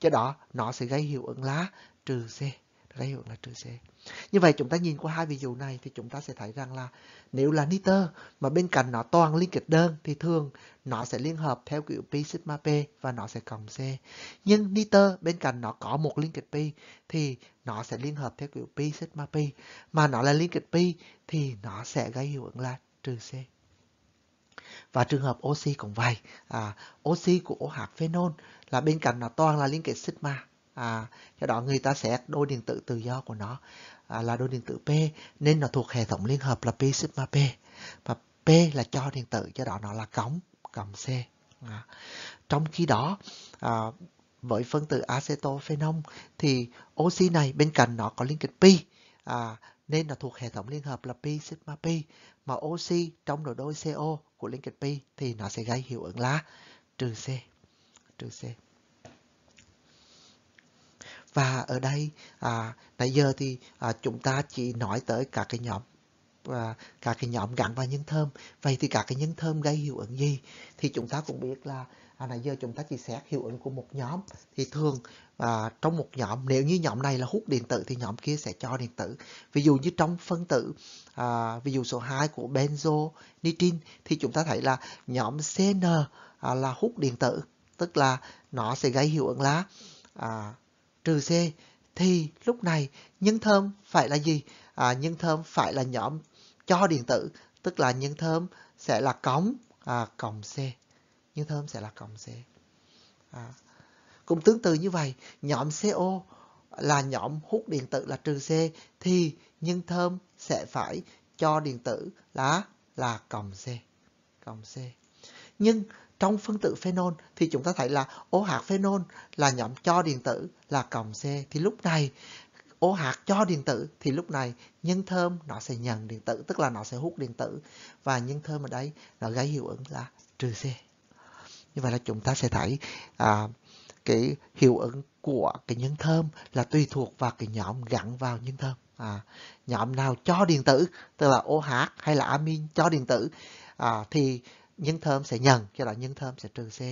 do đó nó sẽ gây hiệu ứng lá trừ C gây hưởng là trừ C. Như vậy chúng ta nhìn qua hai ví dụ này thì chúng ta sẽ thấy rằng là nếu là nitơ mà bên cạnh nó toàn liên kết đơn thì thường nó sẽ liên hợp theo kiểu pi sigma p và nó sẽ cộng C. Nhưng nitơ bên cạnh nó có một liên kết pi thì nó sẽ liên hợp theo kiểu pi sigma p mà nó là liên kết pi thì nó sẽ gây hiệu ứng là trừ C. Và trường hợp oxy cũng vậy, à, oxy của OH phenol là bên cạnh nó toàn là liên kết sigma à, do đó người ta xét đôi điện tử tự do của nó à, là đôi điện tử p nên nó thuộc hệ thống liên hợp là p sigma p và p là cho điện tử do đó nó là cống cộng c à. trong khi đó à, với phân tử acetophenol thì oxy này bên cạnh nó có liên kết pi à, nên nó thuộc hệ thống liên hợp là pi sigma pi mà oxy trong nội đôi CO của liên kết pi thì nó sẽ gây hiệu ứng lá trừ C trừ C và ở đây à, nãy giờ thì à, chúng ta chỉ nói tới cả cái nhóm và cả cái nhóm gắn vào nhân thơm vậy thì cả cái nhân thơm gây hiệu ứng gì thì chúng ta cũng biết là à, nãy giờ chúng ta chỉ xét hiệu ứng của một nhóm thì thường à, trong một nhóm nếu như nhóm này là hút điện tử thì nhóm kia sẽ cho điện tử ví dụ như trong phân tử à, ví dụ số 2 của benzo nitin thì chúng ta thấy là nhóm CN à, là hút điện tử tức là nó sẽ gây hiệu ứng lá à, trừ C thì lúc này nhân thơm phải là gì? À, nhân thơm phải là nhóm cho điện tử, tức là nhân thơm sẽ là cống à, cộng C. Nhân thơm sẽ là cộng C. À. Cũng tương tự như vậy, nhóm CO là nhóm hút điện tử là trừ C thì nhân thơm sẽ phải cho điện tử là là cộng C. Cộng C. Nhưng trong phân tử phenol thì chúng ta thấy là ô hạt phenol là nhóm cho điện tử là cộng C thì lúc này ô hạt cho điện tử thì lúc này nhân thơm nó sẽ nhận điện tử tức là nó sẽ hút điện tử và nhân thơm ở đây nó gây hiệu ứng là trừ C như vậy là chúng ta sẽ thấy à, cái hiệu ứng của cái nhân thơm là tùy thuộc vào cái nhóm gắn vào nhân thơm à, nhóm nào cho điện tử tức là ô-hạt hay là amin cho điện tử à, thì nhân thơm sẽ nhận, cho đó nhân thơm sẽ trừ C.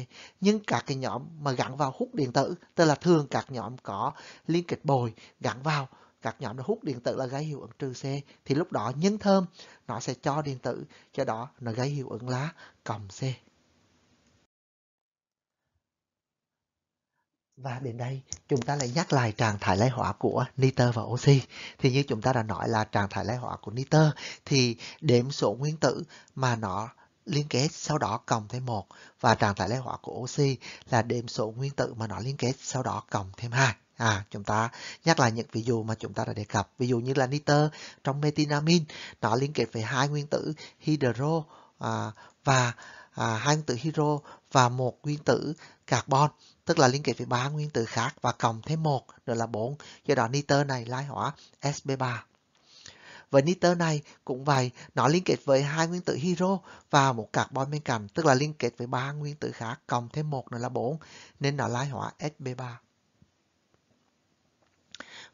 Nhưng các cái nhóm mà gắn vào hút điện tử, tức là thường các nhóm có liên kết bồi gắn vào các nhóm nó hút điện tử là gây hiệu ứng trừ C thì lúc đó nhân thơm nó sẽ cho điện tử cho đó nó gây hiệu ứng lá cộng C. Và đến đây chúng ta lại nhắc lại trạng thái lai hóa của nitơ và oxy. Thì như chúng ta đã nói là trạng thái lai hóa của nitơ thì đếm số nguyên tử mà nó liên kết sau đó cộng thêm một và trạng thái lây hóa của oxy là điểm số nguyên tử mà nó liên kết sau đó cộng thêm hai À, chúng ta nhắc lại những ví dụ mà chúng ta đã đề cập. Ví dụ như là nitơ trong metinamin, nó liên kết với hai nguyên tử hydro à, và à, hai nguyên tử hydro và một nguyên tử carbon tức là liên kết với ba nguyên tử khác và cộng thêm một nữa là bốn do đó nitơ này lai hóa sp3 và nitơ này cũng vậy, nó liên kết với hai nguyên tử hydro và một carbon bên cạnh, tức là liên kết với ba nguyên tử khác cộng thêm một nữa là 4, nên nó lai hóa Sb3.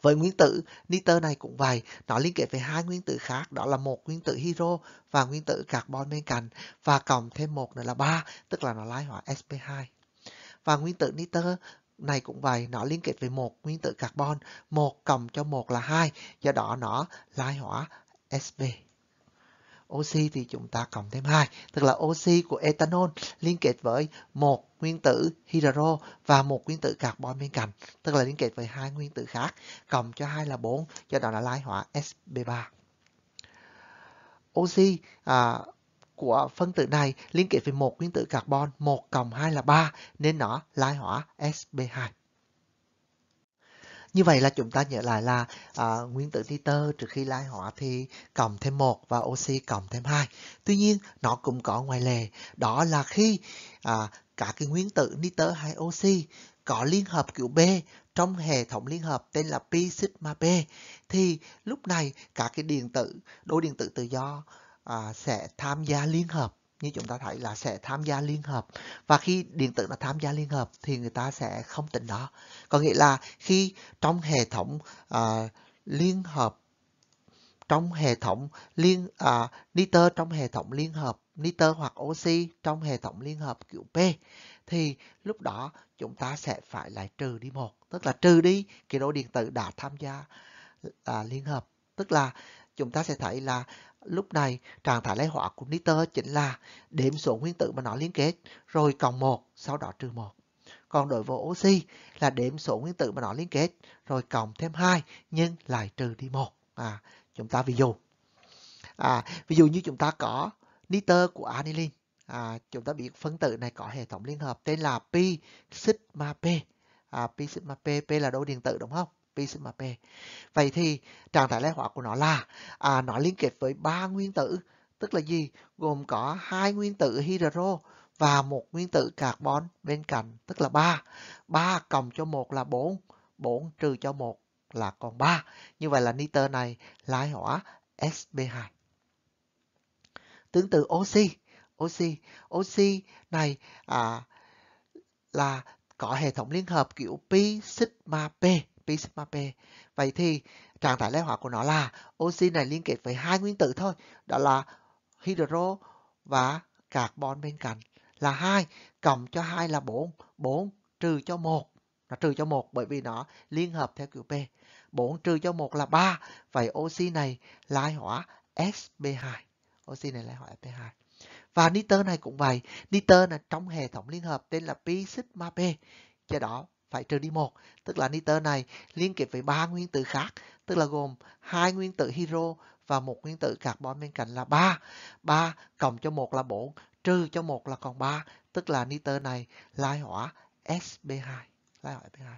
Với nguyên tử, nitơ này cũng vậy, nó liên kết với hai nguyên tử khác, đó là một nguyên tử hydro và nguyên tử carbon bên cạnh và cộng thêm một nữa là 3, tức là nó lai hóa sp2. Và nguyên tử nitơ này cũng vậy, nó liên kết với một nguyên tử carbon, một cộng cho một là hai, do đó nó lai hóa sp Oxy thì chúng ta cộng thêm hai, tức là oxy của ethanol liên kết với một nguyên tử hydro và một nguyên tử carbon bên cạnh, tức là liên kết với hai nguyên tử khác, cộng cho hai là 4, do đó là lai hóa sp 3 Oxy à, của phân tử này liên kết với một nguyên tử carbon, 1 cộng 2 là 3 nên nó lai hóa sp2. Như vậy là chúng ta nhớ lại là à, nguyên tử nitơ trước khi lai hóa thì cộng thêm 1 và oxy cộng thêm 2. Tuy nhiên nó cũng có ngoại lệ, đó là khi à, các cái nguyên tử nitơ hay oxy có liên hợp kiểu B trong hệ thống liên hợp tên là pi sigma b thì lúc này các cái điện tử đôi điện tử tự do à, sẽ tham gia liên hợp như chúng ta thấy là sẽ tham gia liên hợp và khi điện tử nó tham gia liên hợp thì người ta sẽ không tính đó. có nghĩa là khi trong hệ thống à, liên hợp trong hệ thống liên à, nitơ trong hệ thống liên hợp nitơ hoặc oxy trong hệ thống liên hợp kiểu P thì lúc đó chúng ta sẽ phải lại trừ đi một tức là trừ đi cái đồ điện tử đã tham gia à, liên hợp tức là chúng ta sẽ thấy là lúc này trạng thái lấy hóa của nitơ chính là điểm số nguyên tử mà nó liên kết rồi cộng 1 sau đó trừ 1. Còn đối với oxy là điểm số nguyên tử mà nó liên kết rồi cộng thêm 2 nhưng lại trừ đi 1. À, chúng ta ví dụ. À, ví dụ như chúng ta có nitơ của aniline. À, chúng ta biết phân tử này có hệ thống liên hợp tên là pi sigma p. À, pi sigma p, p là đô điện tử đúng không? vi P. Vậy thì trạng thái lai hóa của nó là à, nó liên kết với ba nguyên tử, tức là gì? Gồm có hai nguyên tử hydro và một nguyên tử carbon bên cạnh, tức là ba ba cộng cho một là bốn bốn trừ cho một là còn ba Như vậy là nitơ này lai hóa SB2. Tương tự oxy, oxy, oxy này à, là có hệ thống liên hợp kiểu pi sigma p sigma P Vậy thì trạng thái lay hóa của nó là oxy này liên kết với hai nguyên tử thôi, đó là hydro và carbon bên cạnh là hai cộng cho hai là 4, 4 trừ cho 1 nó trừ cho 1 bởi vì nó liên hợp theo kiểu P. 4 trừ cho 1 là 3. Vậy oxy này lai hóa sp2. Oxy này lai hóa sp2. Và nitơ này cũng vậy. Nitơ là trong hệ thống liên hợp tên là pi sigma p. cho đó phải trừ đi một tức là nitơ này liên kết với ba nguyên tử khác tức là gồm hai nguyên tử hydro và một nguyên tử carbon bên cạnh là 3. 3 cộng cho 1 là 4, trừ cho 1 là còn 3, tức là nitơ này lai hỏa SB2, lai hỏa SB2.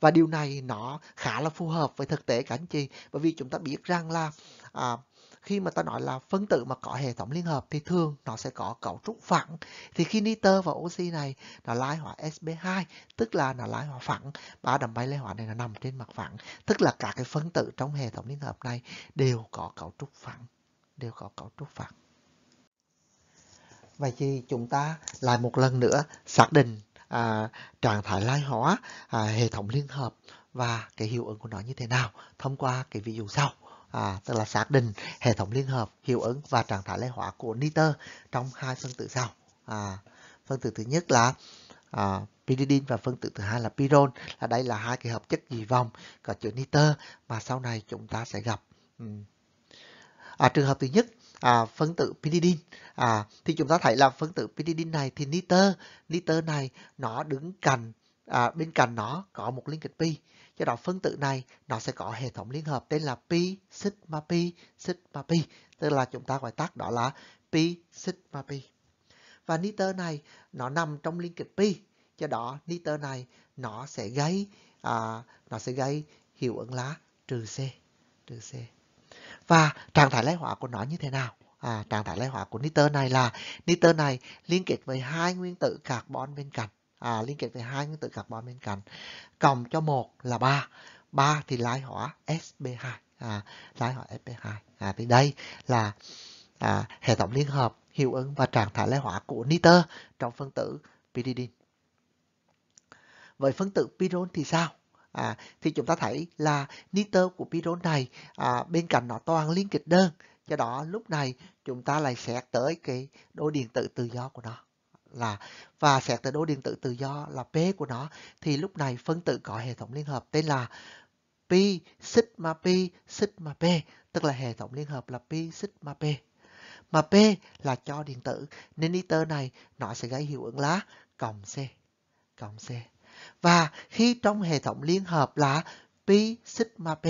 Và điều này nó khá là phù hợp với thực tế cả anh chị, bởi vì chúng ta biết rằng là à, khi mà ta nói là phân tử mà có hệ thống liên hợp thì thường nó sẽ có cấu trúc phẳng thì khi nitơ và oxy này nó lai hóa sp2 tức là nó lai hóa phẳng ba đầm bay lai hóa này nó nằm trên mặt phẳng tức là cả cái phân tử trong hệ thống liên hợp này đều có cấu trúc phẳng đều có cấu trúc phẳng vậy thì chúng ta lại một lần nữa xác định à, trạng thái lai hóa à, hệ thống liên hợp và cái hiệu ứng của nó như thế nào thông qua cái ví dụ sau à, tức là xác định hệ thống liên hợp hiệu ứng và trạng thái lây hóa của nitơ trong hai phân tử sau à, phân tử thứ nhất là à, pyridine và phân tử thứ hai là pyrone là đây là hai cái hợp chất dị vòng có chứa nitơ mà sau này chúng ta sẽ gặp ừ. à, trường hợp thứ nhất à, phân tử pyridine à, thì chúng ta thấy là phân tử pyridine này thì nitơ nitơ này nó đứng cạnh à, bên cạnh nó có một liên kết pi Do đoạn phân tử này nó sẽ có hệ thống liên hợp tên là pi sigma pi sigma pi, tức là chúng ta gọi tắt đó là pi sigma pi. Và nitơ này nó nằm trong liên kết pi, cho đó nitơ này nó sẽ gây à, nó sẽ gây hiệu ứng lá trừ C, trừ C. Và trạng thái lái hóa của nó như thế nào? À, trạng thái lái hóa của nitơ này là nitơ này liên kết với hai nguyên tử carbon bên cạnh à, liên kết với hai nguyên tử carbon bên cạnh cộng cho một là 3 3 thì lại hỏa sp2 à, lái hỏa sp2 à, thì đây là à, hệ thống liên hợp hiệu ứng và trạng thái lái hỏa của nitơ trong phân tử pyridine với phân tử pyrone thì sao à, thì chúng ta thấy là nitơ của pyrone này à, bên cạnh nó toàn liên kết đơn do đó lúc này chúng ta lại xét tới cái độ điện tử tự do của nó là và xét tới đối điện tử tự do là P của nó thì lúc này phân tử có hệ thống liên hợp tên là pi sigma pi sigma P tức là hệ thống liên hợp là pi sigma P mà P là cho điện tử nên iter này nó sẽ gây hiệu ứng lá cộng C cộng C và khi trong hệ thống liên hợp là pi sigma P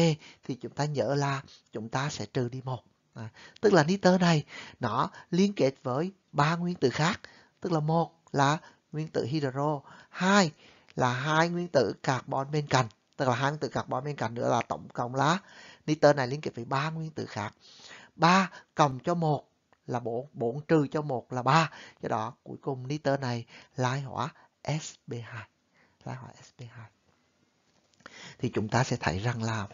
thì chúng ta nhớ là chúng ta sẽ trừ đi một à, tức là niter này nó liên kết với ba nguyên tử khác tức là một là nguyên tử hydro, hai là hai nguyên tử carbon bên cạnh, tức là hai nguyên tử carbon bên cạnh nữa là tổng cộng là nitơ này liên kết với ba nguyên tử khác. 3 cộng cho 1 là 4, 4 trừ cho 1 là 3. Do đó cuối cùng nitơ này lai hóa sp2. Lai hóa sp2. Thì chúng ta sẽ thấy rằng là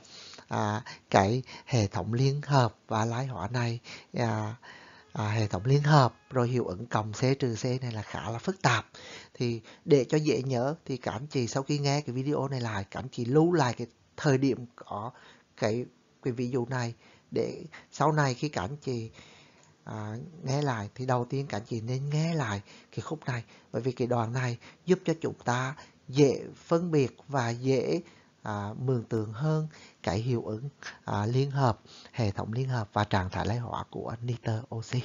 à, cái hệ thống liên hợp và lai hóa này à, à, hệ thống liên hợp rồi hiệu ứng cộng C trừ C này là khá là phức tạp thì để cho dễ nhớ thì các chị sau khi nghe cái video này lại các chị lưu lại cái thời điểm có cái cái ví dụ này để sau này khi các chị à, nghe lại thì đầu tiên các chị nên nghe lại cái khúc này bởi vì cái đoạn này giúp cho chúng ta dễ phân biệt và dễ à, mường tượng hơn cái hiệu ứng à, liên hợp, hệ thống liên hợp và trạng thái lay hóa của nitơ oxy.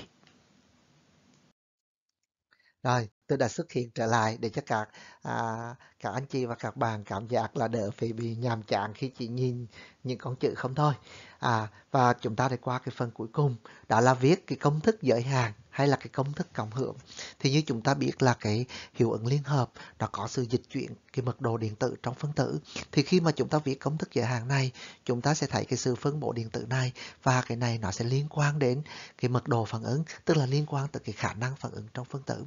Rồi, tôi đã xuất hiện trở lại để cho các à, các anh chị và các bạn cảm giác là đỡ phải bị nhàm chán khi chỉ nhìn những con chữ không thôi. À, và chúng ta đi qua cái phần cuối cùng, đó là viết cái công thức giới hạn hay là cái công thức cộng hưởng thì như chúng ta biết là cái hiệu ứng liên hợp nó có sự dịch chuyển cái mật độ điện tử trong phân tử thì khi mà chúng ta viết công thức giới hạn này chúng ta sẽ thấy cái sự phân bổ điện tử này và cái này nó sẽ liên quan đến cái mật độ phản ứng tức là liên quan tới cái khả năng phản ứng trong phân tử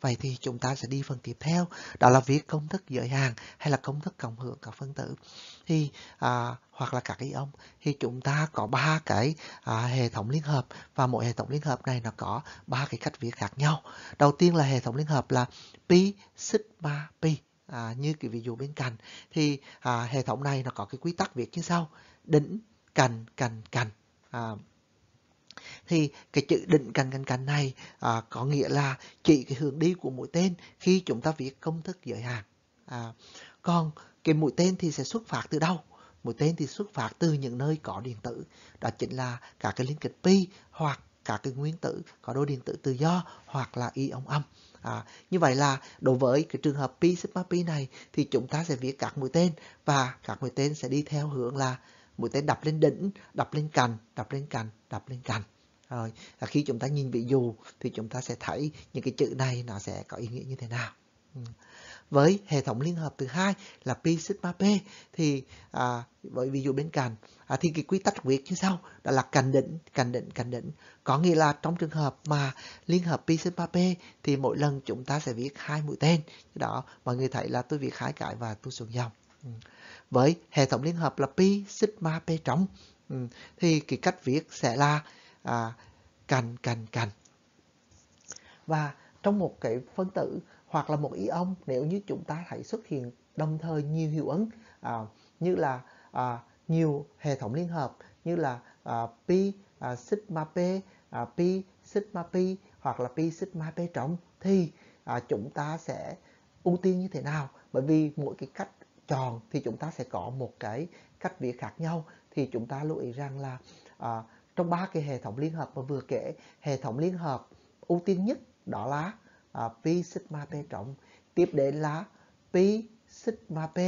vậy thì chúng ta sẽ đi phần tiếp theo đó là viết công thức giới hạn hay là công thức cộng hưởng các phân tử thì à, hoặc là các cái ông thì chúng ta có ba cái à, hệ thống liên hợp và mỗi hệ thống liên hợp này nó có ba cái cách viết khác nhau đầu tiên là hệ thống liên hợp là pi sigma pi à, như cái ví dụ bên cạnh thì à, hệ thống này nó có cái quy tắc viết như sau đỉnh cành cành cành à, thì cái chữ định cành cành cành này à, có nghĩa là chỉ cái hướng đi của mũi tên khi chúng ta viết công thức giới hạn à, còn cái mũi tên thì sẽ xuất phát từ đâu mũi tên thì xuất phát từ những nơi có điện tử đó chính là cả cái liên kết pi hoặc cả cái nguyên tử có đôi điện tử tự do hoặc là y ông âm à, như vậy là đối với cái trường hợp pi sigma pi này thì chúng ta sẽ viết các mũi tên và các mũi tên sẽ đi theo hướng là mũi tên đập lên đỉnh đập lên cành đập lên cành đập lên cành rồi à, khi chúng ta nhìn ví dụ thì chúng ta sẽ thấy những cái chữ này nó sẽ có ý nghĩa như thế nào ừ với hệ thống liên hợp thứ hai là pi sigma p thì à, với ví dụ bên cạnh à, thì cái quy tắc viết như sau đó là cạnh đỉnh cạnh đỉnh cạnh đỉnh có nghĩa là trong trường hợp mà liên hợp pi sigma p thì mỗi lần chúng ta sẽ viết hai mũi tên đó mọi người thấy là tôi viết hai cái và tôi xuống dòng ừ. với hệ thống liên hợp là pi sigma p trống ừ. thì cái cách viết sẽ là à, cành cành cạnh và trong một cái phân tử hoặc là một ý ông nếu như chúng ta thấy xuất hiện đồng thời nhiều hiệu ứng à, như là à, nhiều hệ thống liên hợp như là à, pi à, sigma p à, pi sigma pi hoặc là pi sigma p trọng thì à, chúng ta sẽ ưu tiên như thế nào bởi vì mỗi cái cách tròn thì chúng ta sẽ có một cái cách viết khác nhau thì chúng ta lưu ý rằng là à, trong ba cái hệ thống liên hợp mà vừa kể hệ thống liên hợp ưu tiên nhất đó là à, pi sigma p trọng tiếp đến là pi sigma p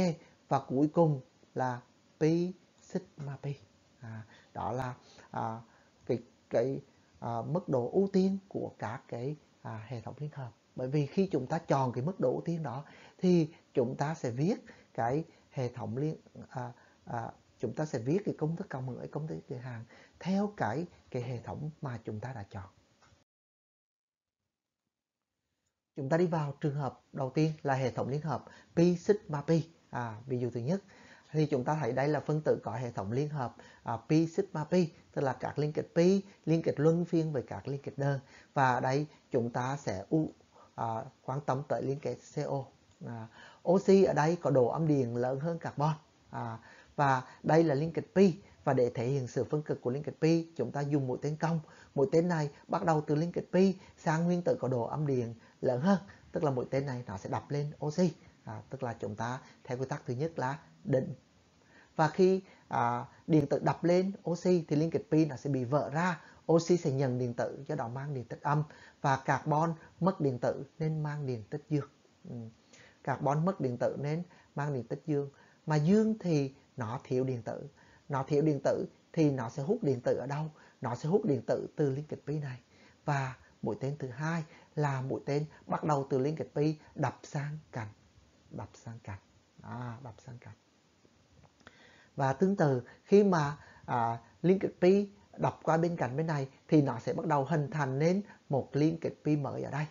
và cuối cùng là pi sigma p à, đó là à, cái cái à, mức độ ưu tiên của các cái à, hệ thống liên hợp bởi vì khi chúng ta chọn cái mức độ ưu tiên đó thì chúng ta sẽ viết cái hệ thống liên à, à, chúng ta sẽ viết cái công thức cộng hưởng công thức kỳ hàng theo cái cái hệ thống mà chúng ta đã chọn chúng ta đi vào trường hợp đầu tiên là hệ thống liên hợp pi sigma pi à, ví dụ thứ nhất thì chúng ta thấy đây là phân tử có hệ thống liên hợp à, pi sigma pi tức là các liên kết pi liên kết luân phiên với các liên kết đơn và đây chúng ta sẽ u à, quan tâm tới liên kết CO à, oxy ở đây có độ âm điện lớn hơn carbon à, và đây là liên kết pi và để thể hiện sự phân cực của liên kết pi chúng ta dùng mũi tên cong mũi tên này bắt đầu từ liên kết pi sang nguyên tử có độ âm điện lớn hơn tức là mũi tên này nó sẽ đập lên oxy à, tức là chúng ta theo quy tắc thứ nhất là định và khi à, điện tử đập lên oxy thì liên kết pin nó sẽ bị vỡ ra oxy sẽ nhận điện tử do đó mang điện tích âm và carbon mất điện tử nên mang điện tích dương ừ. carbon mất điện tử nên mang điện tích dương mà dương thì nó thiếu điện tử nó thiếu điện tử thì nó sẽ hút điện tử ở đâu nó sẽ hút điện tử từ liên kết pin này và mũi tên thứ hai là mũi tên bắt đầu từ liên kết pi đập sang cạnh đập sang cạnh à, đập sang cạnh và tương tự khi mà à, liên kết pi đập qua bên cạnh bên này thì nó sẽ bắt đầu hình thành nên một liên kết pi mới ở đây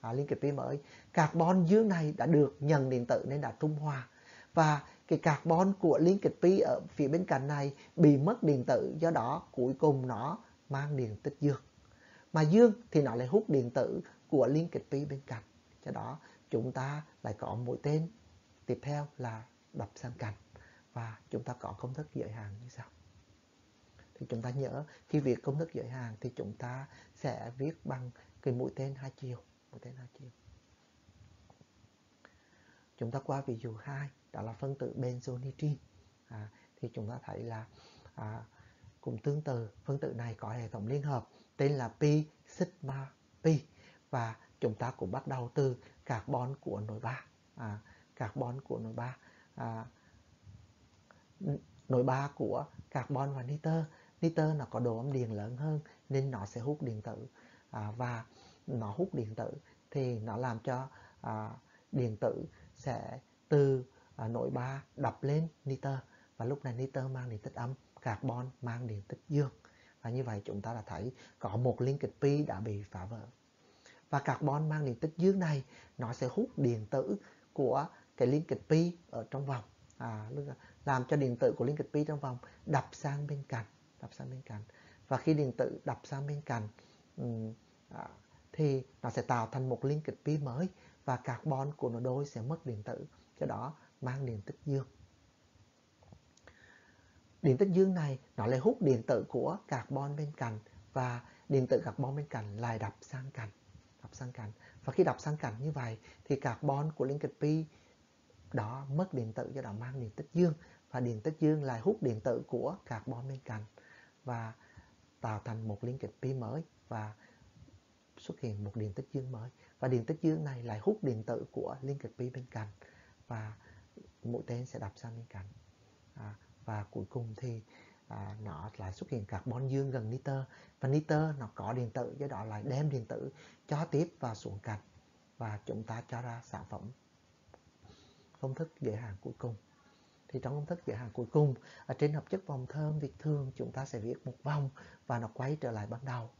à, liên kết pi mới carbon dương này đã được nhận điện tử nên đã trung hòa và cái carbon của liên kết pi ở phía bên cạnh này bị mất điện tử do đó cuối cùng nó mang điện tích dương mà dương thì nó lại hút điện tử của liên kết pi bên cạnh cho đó chúng ta lại có mũi tên tiếp theo là đập sang cạnh và chúng ta có công thức giới hạn như sau thì chúng ta nhớ khi việc công thức giới hạn thì chúng ta sẽ viết bằng cái mũi tên hai chiều mũi tên hai chiều chúng ta qua ví dụ 2 đó là phân tử benzonitrin à, thì chúng ta thấy là à, cũng tương tự phân tử này có hệ thống liên hợp tên là pi sigma pi và chúng ta cũng bắt đầu từ carbon của nồi ba à, carbon của nồi ba à, nồi ba của carbon và nitơ nitơ nó có độ âm điện lớn hơn nên nó sẽ hút điện tử à, và nó hút điện tử thì nó làm cho à, điện tử sẽ từ à, nồi ba đập lên nitơ và lúc này nitơ mang điện tích âm carbon mang điện tích dương và như vậy chúng ta đã thấy có một liên kết pi đã bị phá vỡ. Và carbon mang điện tích dương này nó sẽ hút điện tử của cái liên kết pi ở trong vòng. À, làm cho điện tử của liên kết pi trong vòng đập sang bên cạnh. Đập sang bên cạnh. Và khi điện tử đập sang bên cạnh ừ, à, thì nó sẽ tạo thành một liên kết pi mới và carbon của nó đôi sẽ mất điện tử. Do đó mang điện tích dương điện tích dương này nó lại hút điện tử của carbon bên cạnh và điện tử carbon bên cạnh lại đập sang cạnh đập sang cạnh và khi đập sang cạnh như vậy thì carbon của liên kịch pi đó mất điện tử do đó mang điện tích dương và điện tích dương lại hút điện tử của carbon bên cạnh và tạo thành một liên kịch pi mới và xuất hiện một điện tích dương mới và điện tích dương này lại hút điện tử của liên kịch pi bên cạnh và mũi tên sẽ đập sang bên cạnh à, và cuối cùng thì à, nó lại xuất hiện carbon dương gần nitơ và nitơ nó có điện tử do đó lại đem điện tử cho tiếp vào xuống cạnh và chúng ta cho ra sản phẩm công thức giới hạn cuối cùng thì trong công thức giới hạn cuối cùng ở trên hợp chất vòng thơm thì thường chúng ta sẽ viết một vòng và nó quay trở lại ban đầu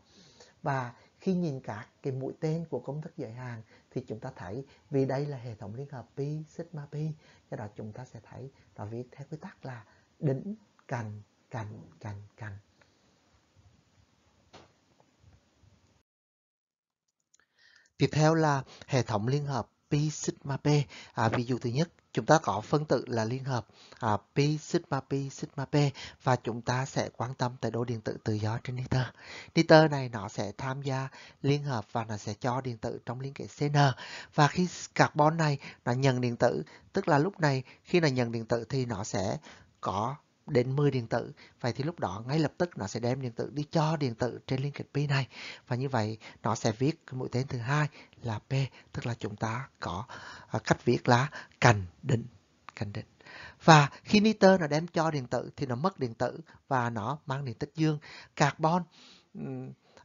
và khi nhìn các cái mũi tên của công thức giới hạn thì chúng ta thấy vì đây là hệ thống liên hợp pi sigma pi do đó chúng ta sẽ thấy nó viết theo quy tắc là đỉnh cành cành cành cành tiếp theo là hệ thống liên hợp pi sigma p à, ví dụ thứ nhất chúng ta có phân tử là liên hợp à, pi sigma pi sigma p và chúng ta sẽ quan tâm tới độ điện tử tự do trên nitơ. Nitơ này nó sẽ tham gia liên hợp và nó sẽ cho điện tử trong liên kết cn và khi carbon này nó nhận điện tử tức là lúc này khi nó nhận điện tử thì nó sẽ có đến 10 điện tử vậy thì lúc đó ngay lập tức nó sẽ đem điện tử đi cho điện tử trên liên kết P này và như vậy nó sẽ viết cái mũi tên thứ hai là P tức là chúng ta có à, cách viết là cành định cành định và khi nitơ nó đem cho điện tử thì nó mất điện tử và nó mang điện tích dương carbon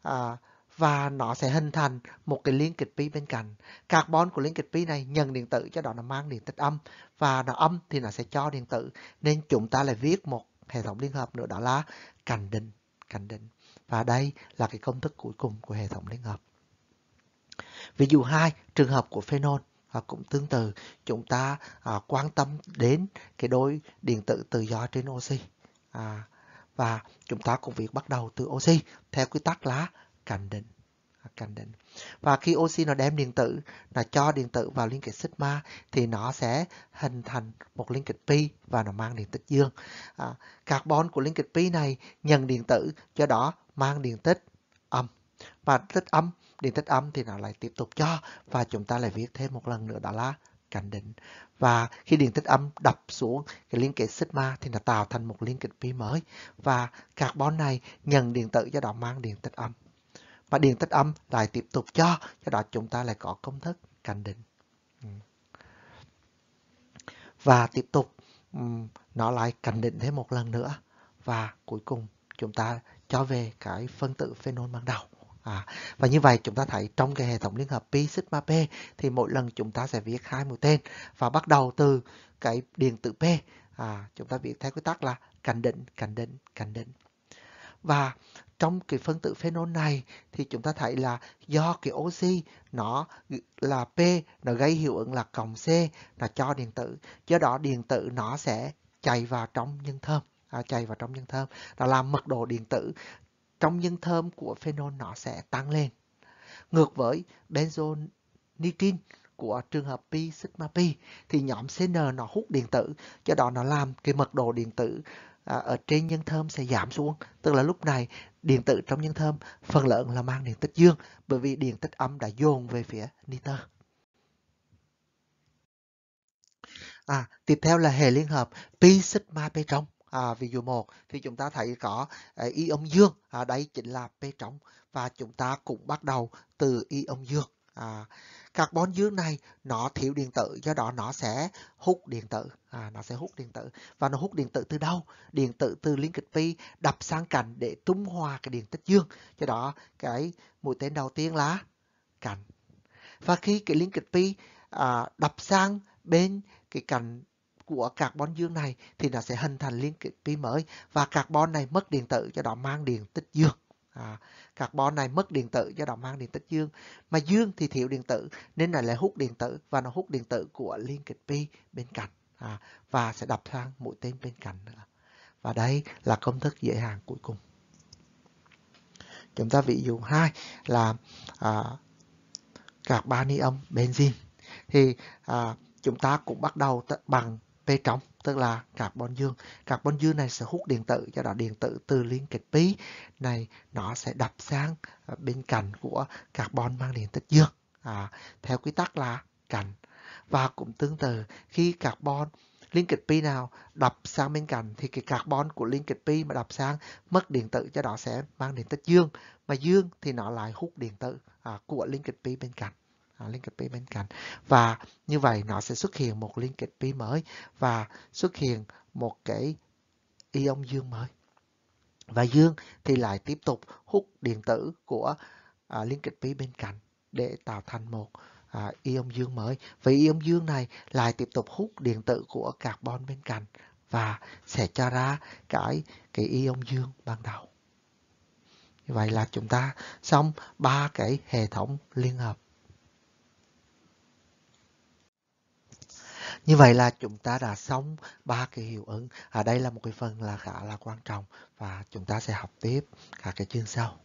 à, và nó sẽ hình thành một cái liên kịch pi bên cạnh. Carbon của liên kịch pi này nhận điện tử cho đó nó mang điện tích âm và nó âm thì nó sẽ cho điện tử. Nên chúng ta lại viết một hệ thống liên hợp nữa đó là cành định, cành định. Và đây là cái công thức cuối cùng của hệ thống liên hợp. Ví dụ 2, trường hợp của phenol và cũng tương tự chúng ta à, quan tâm đến cái đôi điện tử tự do trên oxy. À, và chúng ta cũng việc bắt đầu từ oxy theo quy tắc là cạnh định cạnh định và khi oxy nó đem điện tử là cho điện tử vào liên kết sigma thì nó sẽ hình thành một liên kết pi và nó mang điện tích dương à, carbon của liên kết pi này nhận điện tử cho đó mang điện tích âm và tích âm điện tích âm thì nó lại tiếp tục cho và chúng ta lại viết thêm một lần nữa đó là cạnh định và khi điện tích âm đập xuống cái liên kết sigma thì nó tạo thành một liên kết pi mới và carbon này nhận điện tử cho đó mang điện tích âm và điền tích âm lại tiếp tục cho do đó chúng ta lại có công thức cạnh định ừ. và tiếp tục ừ, nó lại cạnh định thêm một lần nữa và cuối cùng chúng ta cho về cái phân tử phenol ban đầu À, và như vậy chúng ta thấy trong cái hệ thống liên hợp pi sigma p thì mỗi lần chúng ta sẽ viết hai mũi tên và bắt đầu từ cái điện tử p à, chúng ta viết theo quy tắc là cạnh định cạnh định cạnh định và trong cái phân tử phenol này thì chúng ta thấy là do cái oxy nó là P nó gây hiệu ứng là cộng C là cho điện tử do đó điện tử nó sẽ chạy vào trong nhân thơm à, chạy vào trong nhân thơm đó làm mật độ điện tử trong nhân thơm của phenol nó sẽ tăng lên ngược với benzonitrin của trường hợp pi sigma pi thì nhóm CN nó hút điện tử, cho đó nó làm cái mật độ điện tử À, ở trên nhân thơm sẽ giảm xuống tức là lúc này điện tử trong nhân thơm phần lớn là mang điện tích dương bởi vì điện tích âm đã dồn về phía nitơ à, tiếp theo là hệ liên hợp pi sigma p trong à, ví dụ một thì chúng ta thấy có à, ion dương à, đây chính là p trong và chúng ta cũng bắt đầu từ ion dương à, carbon dương này nó thiếu điện tử do đó nó sẽ hút điện tử à, nó sẽ hút điện tử và nó hút điện tử từ đâu điện tử từ liên kịch pi đập sang cạnh để trung hòa cái điện tích dương cho đó cái mũi tên đầu tiên là cạnh và khi cái liên kịch pi à, đập sang bên cái cạnh của carbon dương này thì nó sẽ hình thành liên kịch pi mới và carbon này mất điện tử cho đó mang điện tích dương à, carbon này mất điện tử do đó mang điện tích dương mà dương thì thiếu điện tử nên là lại hút điện tử và nó hút điện tử của liên kết pi bên cạnh à, và sẽ đập sang mũi tên bên cạnh nữa và đây là công thức dễ hàng cuối cùng chúng ta ví dụ hai là à, carbon ion benzene thì à, chúng ta cũng bắt đầu bằng p trống tức là carbon dương. Carbon dương này sẽ hút điện tử, do đó điện tử từ liên kết pi này nó sẽ đập sang ờ, bên cạnh của carbon mang điện tích dương. À, theo quy tắc là cạnh. Và cũng tương tự khi carbon liên kết pi nào đập sang bên cạnh thì cái carbon của liên kết pi mà đập sang mất điện tử cho đó sẽ mang điện tích dương mà dương thì nó lại hút điện tử à, của liên kết pi bên cạnh à, liên kết pi bên cạnh và như vậy nó sẽ xuất hiện một liên kết pi mới và xuất hiện một cái ion dương mới và dương thì lại tiếp tục hút điện tử của à, liên kết pi bên cạnh để tạo thành một à, ion dương mới vì ion dương này lại tiếp tục hút điện tử của carbon bên cạnh và sẽ cho ra cái cái ion dương ban đầu như vậy là chúng ta xong ba cái hệ thống liên hợp Như vậy là chúng ta đã xong ba cái hiệu ứng. Ở đây là một cái phần là khá là quan trọng và chúng ta sẽ học tiếp các cái chương sau.